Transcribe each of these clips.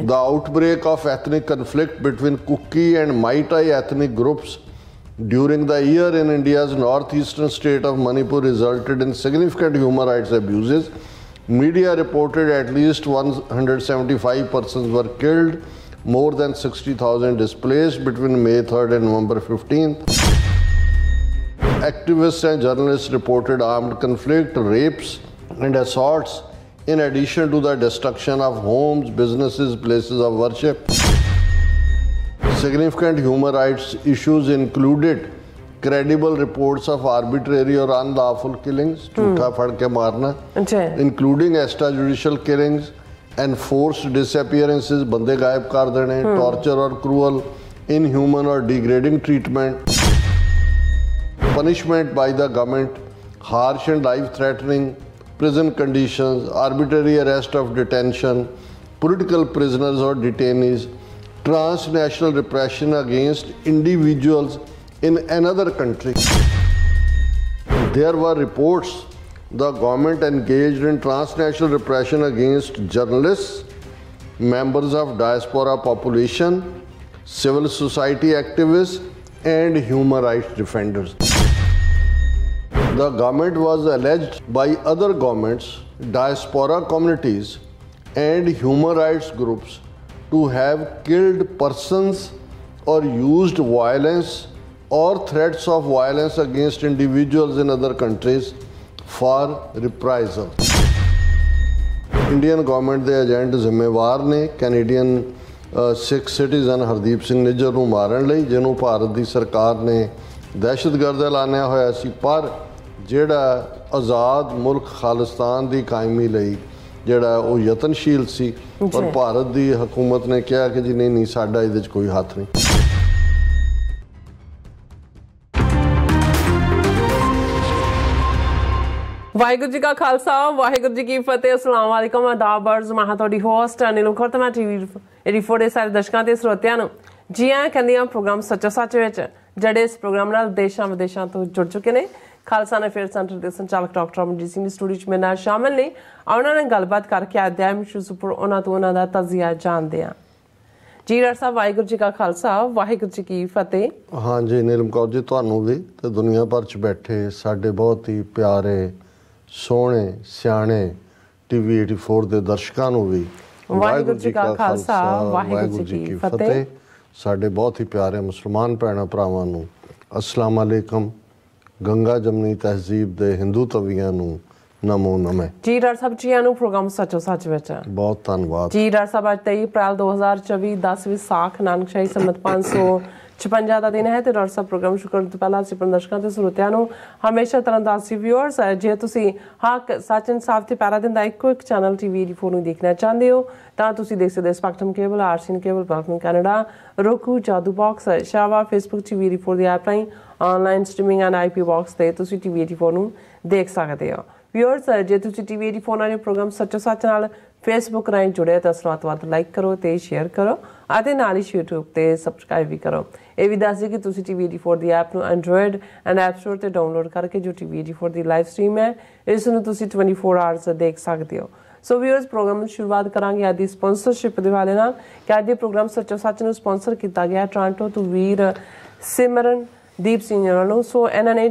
The outbreak of ethnic conflict between Kuki and Maitai ethnic groups during the year in India's northeastern state of Manipur resulted in significant human rights abuses. Media reported at least 175 persons were killed, more than 60,000 displaced between May 3rd and November 15th. Activists and journalists reported armed conflict, rapes, and assaults in addition to the destruction of homes, businesses, places of worship. Significant human rights issues included credible reports of arbitrary or unlawful killings, including hmm. judicial including extrajudicial killings and forced disappearances, bande gaib kar dene, hmm. torture or cruel, inhuman or degrading treatment, punishment by the government, harsh and life threatening prison conditions, arbitrary arrest of detention, political prisoners or detainees, transnational repression against individuals in another country. There were reports the government engaged in transnational repression against journalists, members of diaspora population, civil society activists, and human rights defenders. The government was alleged by other governments, diaspora communities, and human rights groups to have killed persons or used violence or threats of violence against individuals in other countries for reprisal. Indian government ਦੇ agent ਜ਼ਿੰਮੇਵਾਰ ਨੇ Canadian Sikh citizen Hardeep Singh Nijjar ਨੂੰ ਮਾਰਨ ਲਈ ਜਿਹਨੂੰ ਭਾਰਤ ਦੀ ਸਰਕਾਰ ਨੇ ਦਹਿਸ਼ਤਗਰਦ ਐਲਾਨਿਆ ਹੋਇਆ ਸੀ ਪਰ ਜਿਹੜਾ ਆਜ਼ਾਦ ਮੁਲਕ ਖਾਲਿਸਤਾਨ ਦੀ ਕਾਇਮੀ ਲਈ ਜਿਹੜਾ ਉਹ ਯਤਨਸ਼ੀਲ ਸੀ ਪਰ ਭਾਰਤ ਦੀ ਹਕੂਮਤ ਨੇ ਕਿਹਾ ਕਿ ਜੀ ਨਹੀਂ ਨਹੀਂ ਸਾਡਾ ਇਹਦੇ ਵਿੱਚ ਕੋਈ ਹੱਥ ਨਹੀਂ ਵਾਹਿਗੁਰੂ ਜੀ ਕਾ ਖਾਲਸਾ ਵਾਹਿਗੁਰੂ ਜੀ ਕੀ ਫਤਿਹ ਅਸਲਾਮ ਵਾਲੇਕਮ ਬਰਜ਼ ਮਹਾ ਤੁਹਾਡੀ ਹੋਸਟ ਅਨਿਲ ਖਰਤਮਾ ਟੀਵੀ ਰਿਫੋਰਡੇ ਸਾਰੇ ਦਰਸ਼ਕਾਂ ਤੇ ਸਰੋਤਿਆਂ ਨੂੰ ਜੀ ਆਇਆਂ ਕਹਿੰਦੀਆਂ ਪ੍ਰੋਗਰਾਮ ਸੱਚਾ ਸੱਚ ਵਿੱਚ ਜਿਹੜੇ ਇਸ ਪ੍ਰੋਗਰਾਮ ਨਾਲ ਦੇਸ਼ਾਂ ਵਿਦੇਸ਼ਾਂ ਤੋਂ ਜੁੜ ਚੁੱਕੇ ਨੇ ਖਾਲਸਾ ਅਫੇਅਰ ਸੈਂਟਰ ਦੇ ਸੰਚਾਲਕ ਡਾਕਟਰ ਅਮਰਜੀਤ ਸਿੰਘ ਸਟੂਡੀਓ 'ਚ ਮੇਰੇ ਨਾਲ ਸ਼ਾਮਲ ਨੇ ਉਹਨਾਂ ਨਾਲ ਗੱਲਬਾਤ ਕਰਕੇ ਆਦਮ ਇਸ਼ੂਜ਼ ਉੱਪਰ ਉਹਨਾਂ ਤੋਂ ਉਹਨਾਂ ਦਾ ਤਜ਼ੀਆ ਜਾਣਦੇ ਆ ਜੀ ਡਾਕਟਰ ਸਾਹਿਬ ਵਾਹਿਗੁਰੂ ਜੀ ਕਾ ਖਾਲਸਾ ਵਾਹਿਗੁਰੂ ਜੀ ਕੀ ਫਤਿਹ ਹਾਂਜੀ ਨੀਲਮ ਕੌਰ ਜੀ ਤੁਹਾਨੂੰ ਵੀ ਤੇ ਦੁਨੀਆ ਭਰ 'ਚ ਬੈਠੇ ਸਾਡੇ ਬਹੁਤ ਹੀ ਪਿਆਰੇ ਸੋਹਣੇ ਸਿਆਣੇ ਟੀਵੀ 84 ਦੇ ਦਰਸ਼ਕਾਂ ਨੂੰ ਵੀ ਵਾਹਿਗੁਰੂ ਜੀ ਕਾ ਖਾਲਸਾ ਵਾਹਿਗੁਰੂ ਜੀ ਕੀ ਫਤਿਹ ਸਾਡੇ ਬਹੁਤ ਹੀ ਪਿਆਰੇ ਮੁਸਲਮਾਨ ਭੈਣਾ ਭਰਾਵਾਂ ਨੂੰ ਅਸਲਾਮ ਅਲੈਕਮ ਗੰਗਾ ਜਮਨੀ ਤਹਿਜ਼ੀਬ ਦੇ ਹਿੰਦੂ ਤਵੀਆਂ ਨੂੰ ਨਮੋ ਨਮੇ ਜੀ ਡਾਕਟਰ ਸਾਹਿਬ ਜੀ ਨੂੰ ਪ੍ਰੋਗਰਾਮ ਸੱਚੋ ਸੱਚ ਵਿੱਚ ਬਹੁਤ ਧੰਨਵਾਦ ਜੀ ਡਾਕਟਰ ਸਾਹਿਬ ਅੱਜ 23 ਅਪ੍ਰੈਲ 2024 10 ਵਿੱਚ ਸਾਖ ਨਾਨਕਸ਼ਾਹੀ ਸੰਮਤ 556 ਦਾ ਦਿਨ ਹੈ ਤੇ ਡਾਕਟਰ ਸਾਹਿਬ ਪ੍ਰੋਗਰਾਮ ਸ਼ੁਰੂ ਕਰਨ ਤੋਂ ਪਹਿਲਾਂ ਅਸੀਂ ਪ੍ਰਦਰਸ਼ਕਾਂ ਤੇ ਸਰੋਤਿਆਂ ਨੂੰ ਹਮੇਸ਼ਾ ਸੀ ਵਿਊਅਰਸ ਜੇ ਤੁਸੀਂ ਹੱਕ ਸੱਚ ਇਨਸਾਫ ਤੇ ਪਿਆਰਾ ਦਿਨ ਦਾ ਇੱਕੋ ਇੱਕ ਚੈਨਲ ਟੀਵੀ ਫੋਨ ਨੂੰ ਦੇਖਣਾ ਚਾਹੁੰਦੇ ਹੋ ਤਾਂ ਤੁਸੀਂ ਦੇਖ ਸਕਦੇ Spectrum cable RCN cable Bell Canada Roku Jadoo box Shaw Facebook TV report ਦੀ ਐਪ ਰਾਹੀਂ online streaming and IP box ਤੇ ਤੁਸੀਂ 84 ਨੂੰ ਦੇਖ ਸਕਦੇ ਹੋ ਵਿਅਰਸ ਜੇ ਤੁਸੀਂ 84 ਨਾਲ ਇਹ ਪ੍ਰੋਗਰਾਮ ਸੱਚਾ ਸੱਚ ਨਾਲ ਫੇਸਬੁੱਕ ਰਾਹੀਂ ਜੁੜਿਆ ਤਾਂ ਸਰਵਾਤਵਾਦ ਲਾਈਕ ਕਰੋ ਤੇ ਸ਼ੇਅਰ ਕਰੋ ਅਤੇ ਨਾਲ ਹੀ YouTube ਤੇ ਸਬਸਕ੍ਰਾਈਬ ਵੀ ਕਰੋ ਇਹ ਵੀ ਦੱਸ ਕਿ ਤੁਸੀਂ 84 ਦੀ ਐਪ ਨੂੰ Android ਐਂਡ App Store ਤੇ ਡਾਊਨਲੋਡ ਕਰਕੇ ਜੋ 84 ਦੀ ਲਾਈਵ ਸਟ੍ਰੀਮ ਹੈ ਇਸ ਨੂੰ ਤੁਸੀਂ 24 ਆਵਰਸ ਦੇਖ ਸਕਦੇ ਹੋ ਸੋ ਵੀਅਰਸ ਪ੍ਰੋਗਰਾਮ ਦੀ ਸ਼ੁਰੂਆਤ ਕਰਾਂਗੇ ਅੱਜ ਦੀ ਸਪਾਂਸਰਸ਼ਿਪ ਦੇ ਵਾਲੇ ਨਾਲ ਕਿ ਅੱਜ ਦੇ ਪ੍ਰੋਗਰਾਮ ਸੱਚੋ ਸੱਚ ਨੂੰ ਸਪਾਂਸਰ ਕੀਤਾ ਗਿਆ ਟ੍ਰਾਂਟੋ ਤੋਂ ਵੀਰ ਸਿਮਰਨ ਦੀਪ ਸਿੰਘ ਜੀ ਵੱਲੋਂ ਸੋ ਇਹਨਾਂ ਨੇ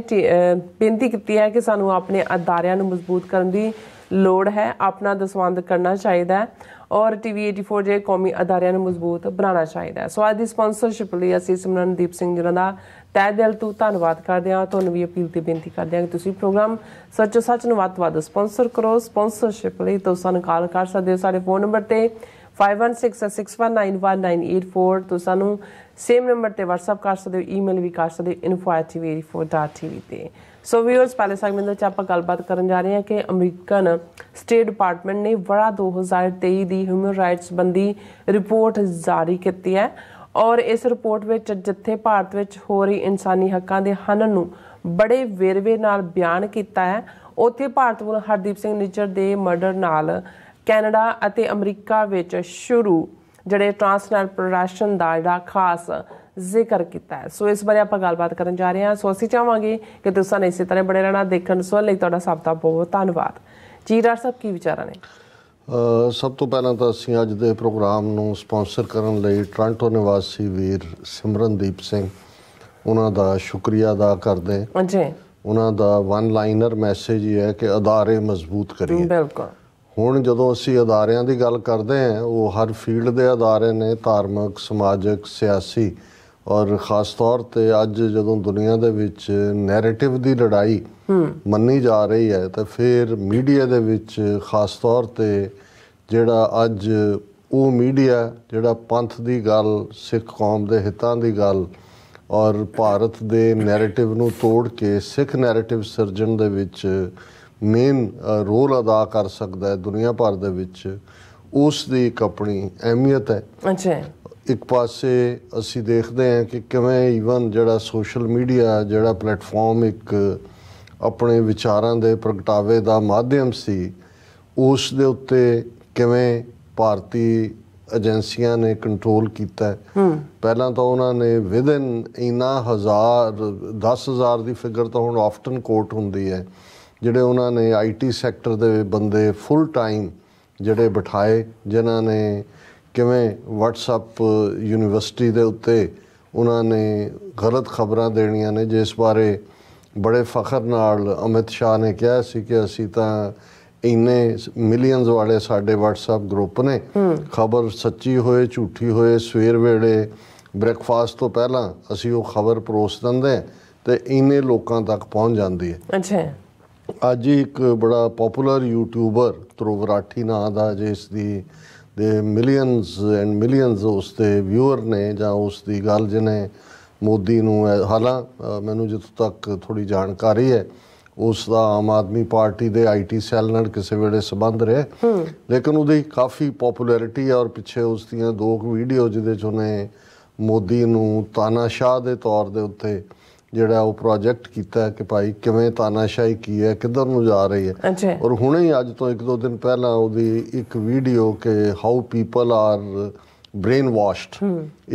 ਬੇਨਤੀ ਕੀਤੀ ਹੈ ਕਿ ਸਾਨੂੰ ਆਪਣੇ ਅਦਾਰਿਆਂ ਨੂੰ ਮਜ਼ਬੂਤ ਕਰਨ ਦੀ ਲੋੜ ਹੈ ਆਪਣਾ ਦਸਵੰਦ ਕਰਨਾ ਚਾਹੀਦਾ ਹੈ ਔਰ ਟੀਵੀ 84 ਦੇ ਕੌਮੀ ਅਦਾਰਿਆਂ ਨੂੰ ਮਜ਼ਬੂਤ ਬਣਾਉਣਾ ਚਾਹੀਦਾ ਹੈ ਸੋ ਅੱਜ ਦੀ ਸਪਾਂਸਰਸ਼ਿਪ ਲਈ ਅਸੀਂ ਸਿਮਰਨਦੀਪ ਸਿੰਘ ਜੀ ਦਾ ਤਹਿ ਦਿਲ ਤੋਂ ਧੰਨਵਾਦ ਕਰਦੇ ਹਾਂ ਤੁਹਾਨੂੰ ਵੀ ਅਪੀਲ ਤੇ ਬੇਨਤੀ ਕਰਦੇ ਹਾਂ ਕਿ ਤੁਸੀਂ ਪ੍ਰੋਗਰਾਮ ਸੱਚੋ ਸੱਚ ਨੂੰ ਵੱਧ ਵੱਧ ਸਪਾਂਸਰ ਕਰੋ ਸਪਾਂਸਰਸ਼ਿਪ ਲਈ ਤੁਸੀਂ ਸਾਨੂੰ ਕਾਲ ਕਰ ਸਕਦੇ ਹੋ ਸਾਡੇ ਫੋਨ ਨੰਬਰ ਤੇ 5166191984 ਤੋਂ ਸਾਨੂੰ ਸੇਮ ਨੰਬਰ ਤੇ WhatsApp ਕਰ ਸਕਦੇ ਹੋ ਈਮੇਲ ਵੀ ਕਰ ਸਕਦੇ ਹੋ info@tv84.tv ਤੇ ਸੋ ਵੀਅਰਸ ਪਹਿਲੇ ਸੈਗਮੈਂਟ ਵਿੱਚ ਆਪਾਂ ਗੱਲਬਾਤ ਕਰਨ ਜਾ ਰਹੇ ਹਾਂ ਕਿ ਅਮਰੀਕਨ ਸਟੇਟ ਡਿਪਾਰਟਮੈਂਟ ਨੇ ਵੜਾ 2023 ਦੀ ਹਿਊਮਨ ਰਾਈਟਸ ਬੰਦੀ ਰਿਪੋਰਟ ਜਾਰੀ ਕੀਤੀ ਹੈ ਔਰ ਇਸ ਰਿਪੋਰਟ ਵਿੱਚ ਜਿੱਥੇ ਭਾਰਤ ਵਿੱਚ ਹੋ ਰਹੀ ਇਨਸਾਨੀ ਹੱਕਾਂ ਦੇ ਹਨਨ ਨੂੰ ਬੜੇ ਵੇਰਵੇ ਨਾਲ ਬਿਆਨ ਕੀਤਾ ਹੈ ਉੱਥੇ ਭਾਰਤ ਵੱਲੋਂ ਹਰਦੀਪ ਸਿੰਘ ਨਿੱਜਰ ਦੇ ਮਰਡਰ ਨਾਲ ਕੈਨੇਡਾ ਅਤੇ ਅਮਰੀਕਾ ਵਿੱਚ ਸ਼ੁਰੂ ਜਿਹੜੇ ਟ੍ਰਾਂਸਨੈਸ਼ਨਲ ਪ੍ਰੋਡਕਸ਼ਨ ਦਾ ਜਿਹੜਾ ਖਾਸ ਜ਼ਿਕਰ ਕੀਤਾ ਹੈ ਸੋ ਇਸ ਬਾਰੇ ਆਪਾਂ ਗੱਲਬਾਤ ਕਰਨ ਜਾ ਰਹੇ ਹਾਂ ਸੋ ਅਸੀਂ ਚਾਹਾਂਗੇ ਕਿ ਤੁਸੀਂ ਸਾਨੂੰ ਇਸੇ ਤਰ੍ਹਾਂ ਬੜੇ ਰਹਿਣਾ ਦੇਖਣ ਸੁਣਨ ਲਈ ਤੁਹਾਡਾ ਸਭ ਦਾ ਬਹੁਤ ਧੰਨਵਾਦ ਜੀ ਡਾਕਟਰ ਸਾਹਿਬ ਕੀ ਵਿਚਾਰਾਂ ਨੇ ਸਭ ਤੋਂ ਪਹਿਲਾਂ ਤਾਂ ਅਸੀਂ ਅੱਜ ਦੇ ਪ੍ਰੋਗਰਾਮ ਨੂੰ ਸਪਾਂਸਰ ਕਰਨ ਲਈ ਟ੍ਰਾਂਟੋ ਨਿਵਾਸੀ ਵੀਰ ਸਿਮਰਨਦੀਪ ਸਿੰਘ ਉਹਨਾਂ ਦਾ ਸ਼ੁਕਰੀਆ ਅਦਾ ਕਰਦੇ ਹਾਂ ਜੀ ਉਹਨਾਂ ਦਾ ਵਨ ਲਾਈਨਰ ਮੈਸੇਜ ਇਹ ਹੈ ਕਿ ਅਦਾਰੇ ਮਜ਼ਬੂਤ ਕਰੀਏ ਬਿਲਕੁਲ ਹੁਣ ਜਦੋਂ ਅਸੀਂ ਅਦਾਰਿਆਂ ਦੀ ਗੱਲ ਕਰਦੇ ਹਾਂ ਉਹ ਹਰ ਫੀਲਡ ਦੇ ਅਦਾਰੇ ਨੇ ਧਾਰਮਿਕ ਸਮਾਜਿਕ ਸਿਆਸੀ ਔਰ ਖਾਸ ਤੌਰ ਤੇ ਅੱਜ ਜਦੋਂ ਦੁਨੀਆ ਦੇ ਵਿੱਚ ਨੈਰੇਟਿਵ ਦੀ ਲੜਾਈ ਮੰਨੀ ਜਾ ਰਹੀ ਹੈ ਤਾਂ ਫਿਰ ਮੀਡੀਆ ਦੇ ਵਿੱਚ ਖਾਸ ਤੌਰ ਤੇ ਜਿਹੜਾ ਅੱਜ ਉਹ ਮੀਡੀਆ ਜਿਹੜਾ ਪੰਥ ਦੀ ਗੱਲ ਸਿੱਖ ਕੌਮ ਦੇ ਹਿੱਤਾਂ ਦੀ ਗੱਲ ਔਰ ਭਾਰਤ ਦੇ ਨੈਰੇਟਿਵ ਨੂੰ ਤੋੜ ਕੇ ਸਿੱਖ ਨੈਰੇਟਿਵ ਸਿਰਜਣ ਦੇ ਵਿੱਚ ਮੇਨ ਰੋਲ ਅਦਾ ਕਰ ਸਕਦਾ ਹੈ ਦੁਨੀਆ ਭਰ ਦੇ ਵਿੱਚ ਉਸ ਦੀ ਇੱਕ ਆਪਣੀ ਅਹਿਮੀਅਤ ਹੈ ਅੱਛਾ ਇੱਕ ਪਾਸੇ ਅਸੀਂ ਦੇਖਦੇ ਹਾਂ ਕਿ ਕਿਵੇਂ ਈਵਨ ਜਿਹੜਾ ਸੋਸ਼ਲ ਮੀਡੀਆ ਜਿਹੜਾ ਪਲੇਟਫਾਰਮ ਇੱਕ ਆਪਣੇ ਵਿਚਾਰਾਂ ਦੇ ਪ੍ਰਗਟਾਵੇ ਦਾ ਮਾਧਿਅਮ ਸੀ ਉਸ ਦੇ ਉੱਤੇ ਕਿਵੇਂ ਭਾਰਤੀ ਏਜੰਸੀਆਂ ਨੇ ਕੰਟਰੋਲ ਕੀਤਾ ਪਹਿਲਾਂ ਤਾਂ ਉਹਨਾਂ ਨੇ ਵਿਦਨ ਇਨਾ ਹਜ਼ਾਰ 10000 ਦੀ ਫਿਗਰ ਤਾਂ ਹੁਣ ਆਫਟਨ ਕੋਟ ਹੁੰਦੀ ਹੈ ਜਿਹੜੇ ਉਹਨਾਂ ਨੇ ਆਈਟੀ ਸੈਕਟਰ ਦੇ ਬੰਦੇ ਫੁੱਲ ਟਾਈਮ ਜਿਹੜੇ ਬਿਠਾਏ ਜਿਨ੍ਹਾਂ ਨੇ ਕਿਵੇਂ WhatsApp ਯੂਨੀਵਰਸਿਟੀ ਦੇ ਉੱਤੇ ਉਹਨਾਂ ਨੇ ਗਲਤ ਖਬਰਾਂ ਦੇਣੀਆਂ ਨੇ ਜਿਸ ਬਾਰੇ ਬੜੇ ਫਖਰ ਨਾਲ ਅਮਿਤ ਸ਼ਾਹ ਨੇ ਕਿਹਾ ਸੀ ਕਿ ਅਸੀਂ ਤਾਂ ਇੰਨੇ ਮਿਲੀਅਨਸ ਵਾਲੇ ਸਾਡੇ WhatsApp ਗਰੁੱਪ ਨੇ ਖਬਰ ਸੱਚੀ ਹੋਏ ਝੂਠੀ ਹੋਏ ਸਵੇਰ ਵੇਲੇ ਬ੍ਰੇਕਫਾਸਟ ਤੋਂ ਪਹਿਲਾਂ ਅਸੀਂ ਉਹ ਖਬਰ ਪਰੋਸ ਦਿੰਦੇ ਤੇ ਇੰਨੇ ਲੋਕਾਂ ਤੱਕ ਪਹੁੰਚ ਜਾਂਦੀ ਹੈ ਅੱਛਾ ਅੱਜ ਇੱਕ ਬੜਾ ਪਪੂਲਰ ਯੂਟਿਊਬਰ ਧਰੁਵ ਨਾਂ ਦਾ ਜਿਸ ਦੀ ਦੇ ਮਿਲੀਅਨਸ ਐਂਡ ਮਿਲੀਅਨਸ ਉਸ ਤੇ ਵਿਊਅਰ ਨੇ ਜਾਂ ਉਸ ਦੀ ਗੱਲ ਜਨੇ ਮੋਦੀ ਨੂੰ ਹਾਲਾਂ ਮੈਨੂੰ ਜਿੱਥੋਂ ਤੱਕ ਥੋੜੀ ਜਾਣਕਾਰੀ ਹੈ ਉਸ ਦਾ ਆਮ ਆਦਮੀ ਪਾਰਟੀ ਦੇ ਆਈਟੀ ਸੈੱਲ ਨਾਲ ਕਿਸੇ ਵੇਲੇ ਸੰਬੰਧ ਰਿਹਾ ਲੇਕਿਨ ਉਹਦੀ ਕਾਫੀ ਪਪੂਲੈਰਿਟੀ ਔਰ ਪਿੱਛੇ ਉਸ ਦੀਆਂ ਦੋ ਵੀਡੀਓ ਜਿਹਦੇ ਚ ਉਹਨੇ ਮੋਦੀ ਨੂੰ ਤਾਨਾਸ਼ਾਹ ਦੇ ਤੌਰ ਦੇ ਉੱਤੇ ਜਿਹੜਾ ਉਹ ਪ੍ਰੋਜੈਕਟ ਕੀਤਾ ਕਿ ਭਾਈ ਕਿਵੇਂ ਤਾਨਾਸ਼ਾਹੀ ਕੀ ਹੈ ਕਿੱਧਰ ਨੂੰ ਜਾ ਰਹੀ ਹੈ ਔਰ ਹੁਣੇ ਹੀ ਅੱਜ ਤੋਂ ਇੱਕ ਦੋ ਦਿਨ ਪਹਿਲਾਂ ਉਹਦੀ ਇੱਕ ਵੀਡੀਓ ਕਿ how people are brain washed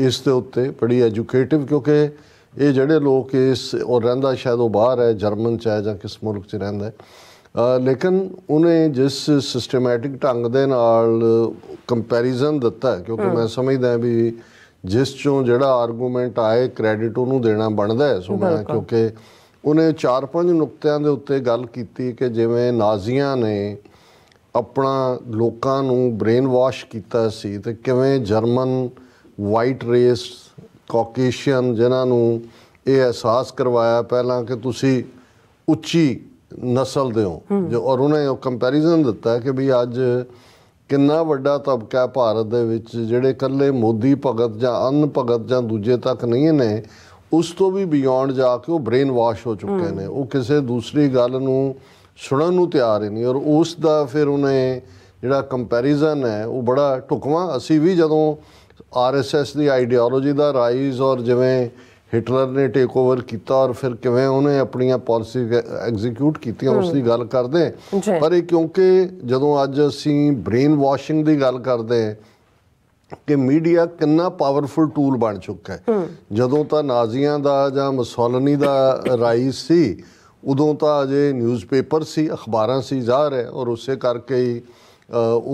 ਇਸ ਦੇ ਉੱਤੇ ਬੜੀ ਐਜੂਕੇਟਿਵ ਕਿਉਂਕਿ ਇਹ ਜਿਹੜੇ ਲੋਕ ਇਸ ਔਰ ਰਹਿੰਦਾ ਸ਼ਾਇਦ ਉਹ ਬਾਹਰ ਹੈ ਜਰਮਨ ਚ ਹੈ ਜਾਂ ਕਿਸ ਮੁਲਕ ਚ ਰਹਿੰਦਾ ਹੈ ਲੇਕਿਨ ਉਹਨੇ ਜਿਸ ਸਿਸਟਮੈਟਿਕ ਢੰਗ ਦੇ ਨਾਲ ਕੰਪੈਰੀਜ਼ਨ ਦਿੱਤਾ ਕਿਉਂਕਿ ਮੈਂ ਸਮਝਦਾ ਵੀ ਜਿਸ ਚੋਂ ਜਿਹੜਾ ਆਰਗੂਮੈਂਟ ਆਏ ਕ੍ਰੈਡਿਟ ਉਹਨੂੰ ਦੇਣਾ ਬਣਦਾ ਸੋ ਮੈਂ ਕਿਉਂਕਿ ਉਹਨੇ 4-5 ਨੁਕਤਿਆਂ ਦੇ ਉੱਤੇ ਗੱਲ ਕੀਤੀ ਕਿ ਜਿਵੇਂ ਨਾਜ਼ੀਆਂ ਨੇ ਆਪਣਾ ਲੋਕਾਂ ਨੂੰ ਬ੍ਰੇਨ ਵਾਸ਼ ਕੀਤਾ ਸੀ ਤੇ ਕਿਵੇਂ ਜਰਮਨ ਵਾਈਟ ਰੇਸ ਕਾਕੇਸ਼ੀਅਨ ਜਿਨ੍ਹਾਂ ਨੂੰ ਇਹ ਅਹਿਸਾਸ ਕਰਵਾਇਆ ਪਹਿਲਾਂ ਕਿ ਤੁਸੀਂ ਉੱਚੀ ਨਸਲ ਦੇ ਹੋ ਜੋ ਔਰ ਉਹਨੇ ਕੰਪੈਰੀਜ਼ਨ ਦਿੱਤਾ ਕਿ ਵੀ ਅੱਜ ਕਿੰਨਾ ਵੱਡਾ ਤਬਕਾ ਭਾਰਤ ਦੇ ਵਿੱਚ ਜਿਹੜੇ ਕੱਲੇ ਮੋਦੀ ਭਗਤ ਜਾਂ ਅਨ ਭਗਤ ਜਾਂ ਦੂਜੇ ਤੱਕ ਨਹੀਂ ਨੇ ਉਸ ਤੋਂ ਵੀ ਬਿਯੋਂਡ ਜਾ ਕੇ ਉਹ ਬ੍ਰੇਨ ਵਾਸ਼ ਹੋ ਚੁੱਕੇ ਨੇ ਉਹ ਕਿਸੇ ਦੂਸਰੀ ਗੱਲ ਨੂੰ ਸੁਣਨ ਨੂੰ ਤਿਆਰ ਹੀ ਨਹੀਂ ਔਰ ਉਸ ਦਾ ਫਿਰ ਉਹਨੇ ਜਿਹੜਾ ਕੰਪੈਰੀਜ਼ਨ ਹੈ ਉਹ ਬੜਾ ਟੁਕਵਾ ਅਸੀਂ ਵੀ ਜਦੋਂ ਆਰਐਸਐਸ ਦੀ ਆਈਡੀਓਲੋਜੀ ਦਾ ਰਾਈਜ਼ ਔਰ ਜਿਵੇਂ ਹਿਟਲਰ ਨੇ ਟੇਕ ਓਵਰ ਕੀਤਾ ਔਰ ਫਿਰ ਕਿਵੇਂ ਉਹਨੇ ਆਪਣੀਆਂ ਪਾਲਿਸੀ ਐਗਜ਼ੀਕਿਊਟ ਕੀਤੀਆਂ ਉਸ ਦੀ ਗੱਲ ਕਰਦੇ ਪਰ ਇਹ ਕਿਉਂਕਿ ਜਦੋਂ ਅੱਜ ਅਸੀਂ ਬ੍ਰੇਨ ਵਾਸ਼ਿੰਗ ਦੀ ਗੱਲ ਕਰਦੇ ਹਾਂ ਕਿ ਮੀਡੀਆ ਕਿੰਨਾ ਪਾਵਰਫੁਲ ਟੂਲ ਬਣ ਚੁੱਕਾ ਹੈ ਜਦੋਂ ਤਾਂ ਨਾਜ਼ੀਆਂ ਦਾ ਜਾਂ ਮਸੋਲਨੀ ਦਾ ਰਾਈਜ਼ ਸੀ ਉਦੋਂ ਤਾਂ ਅਜੇ ਨਿਊਜ਼ਪੇਪਰ ਸੀ ਅਖਬਾਰਾਂ ਸੀ ਜ਼ਾਹਰ ਹੈ ਔਰ ਉਸੇ ਕਰਕੇ ਹੀ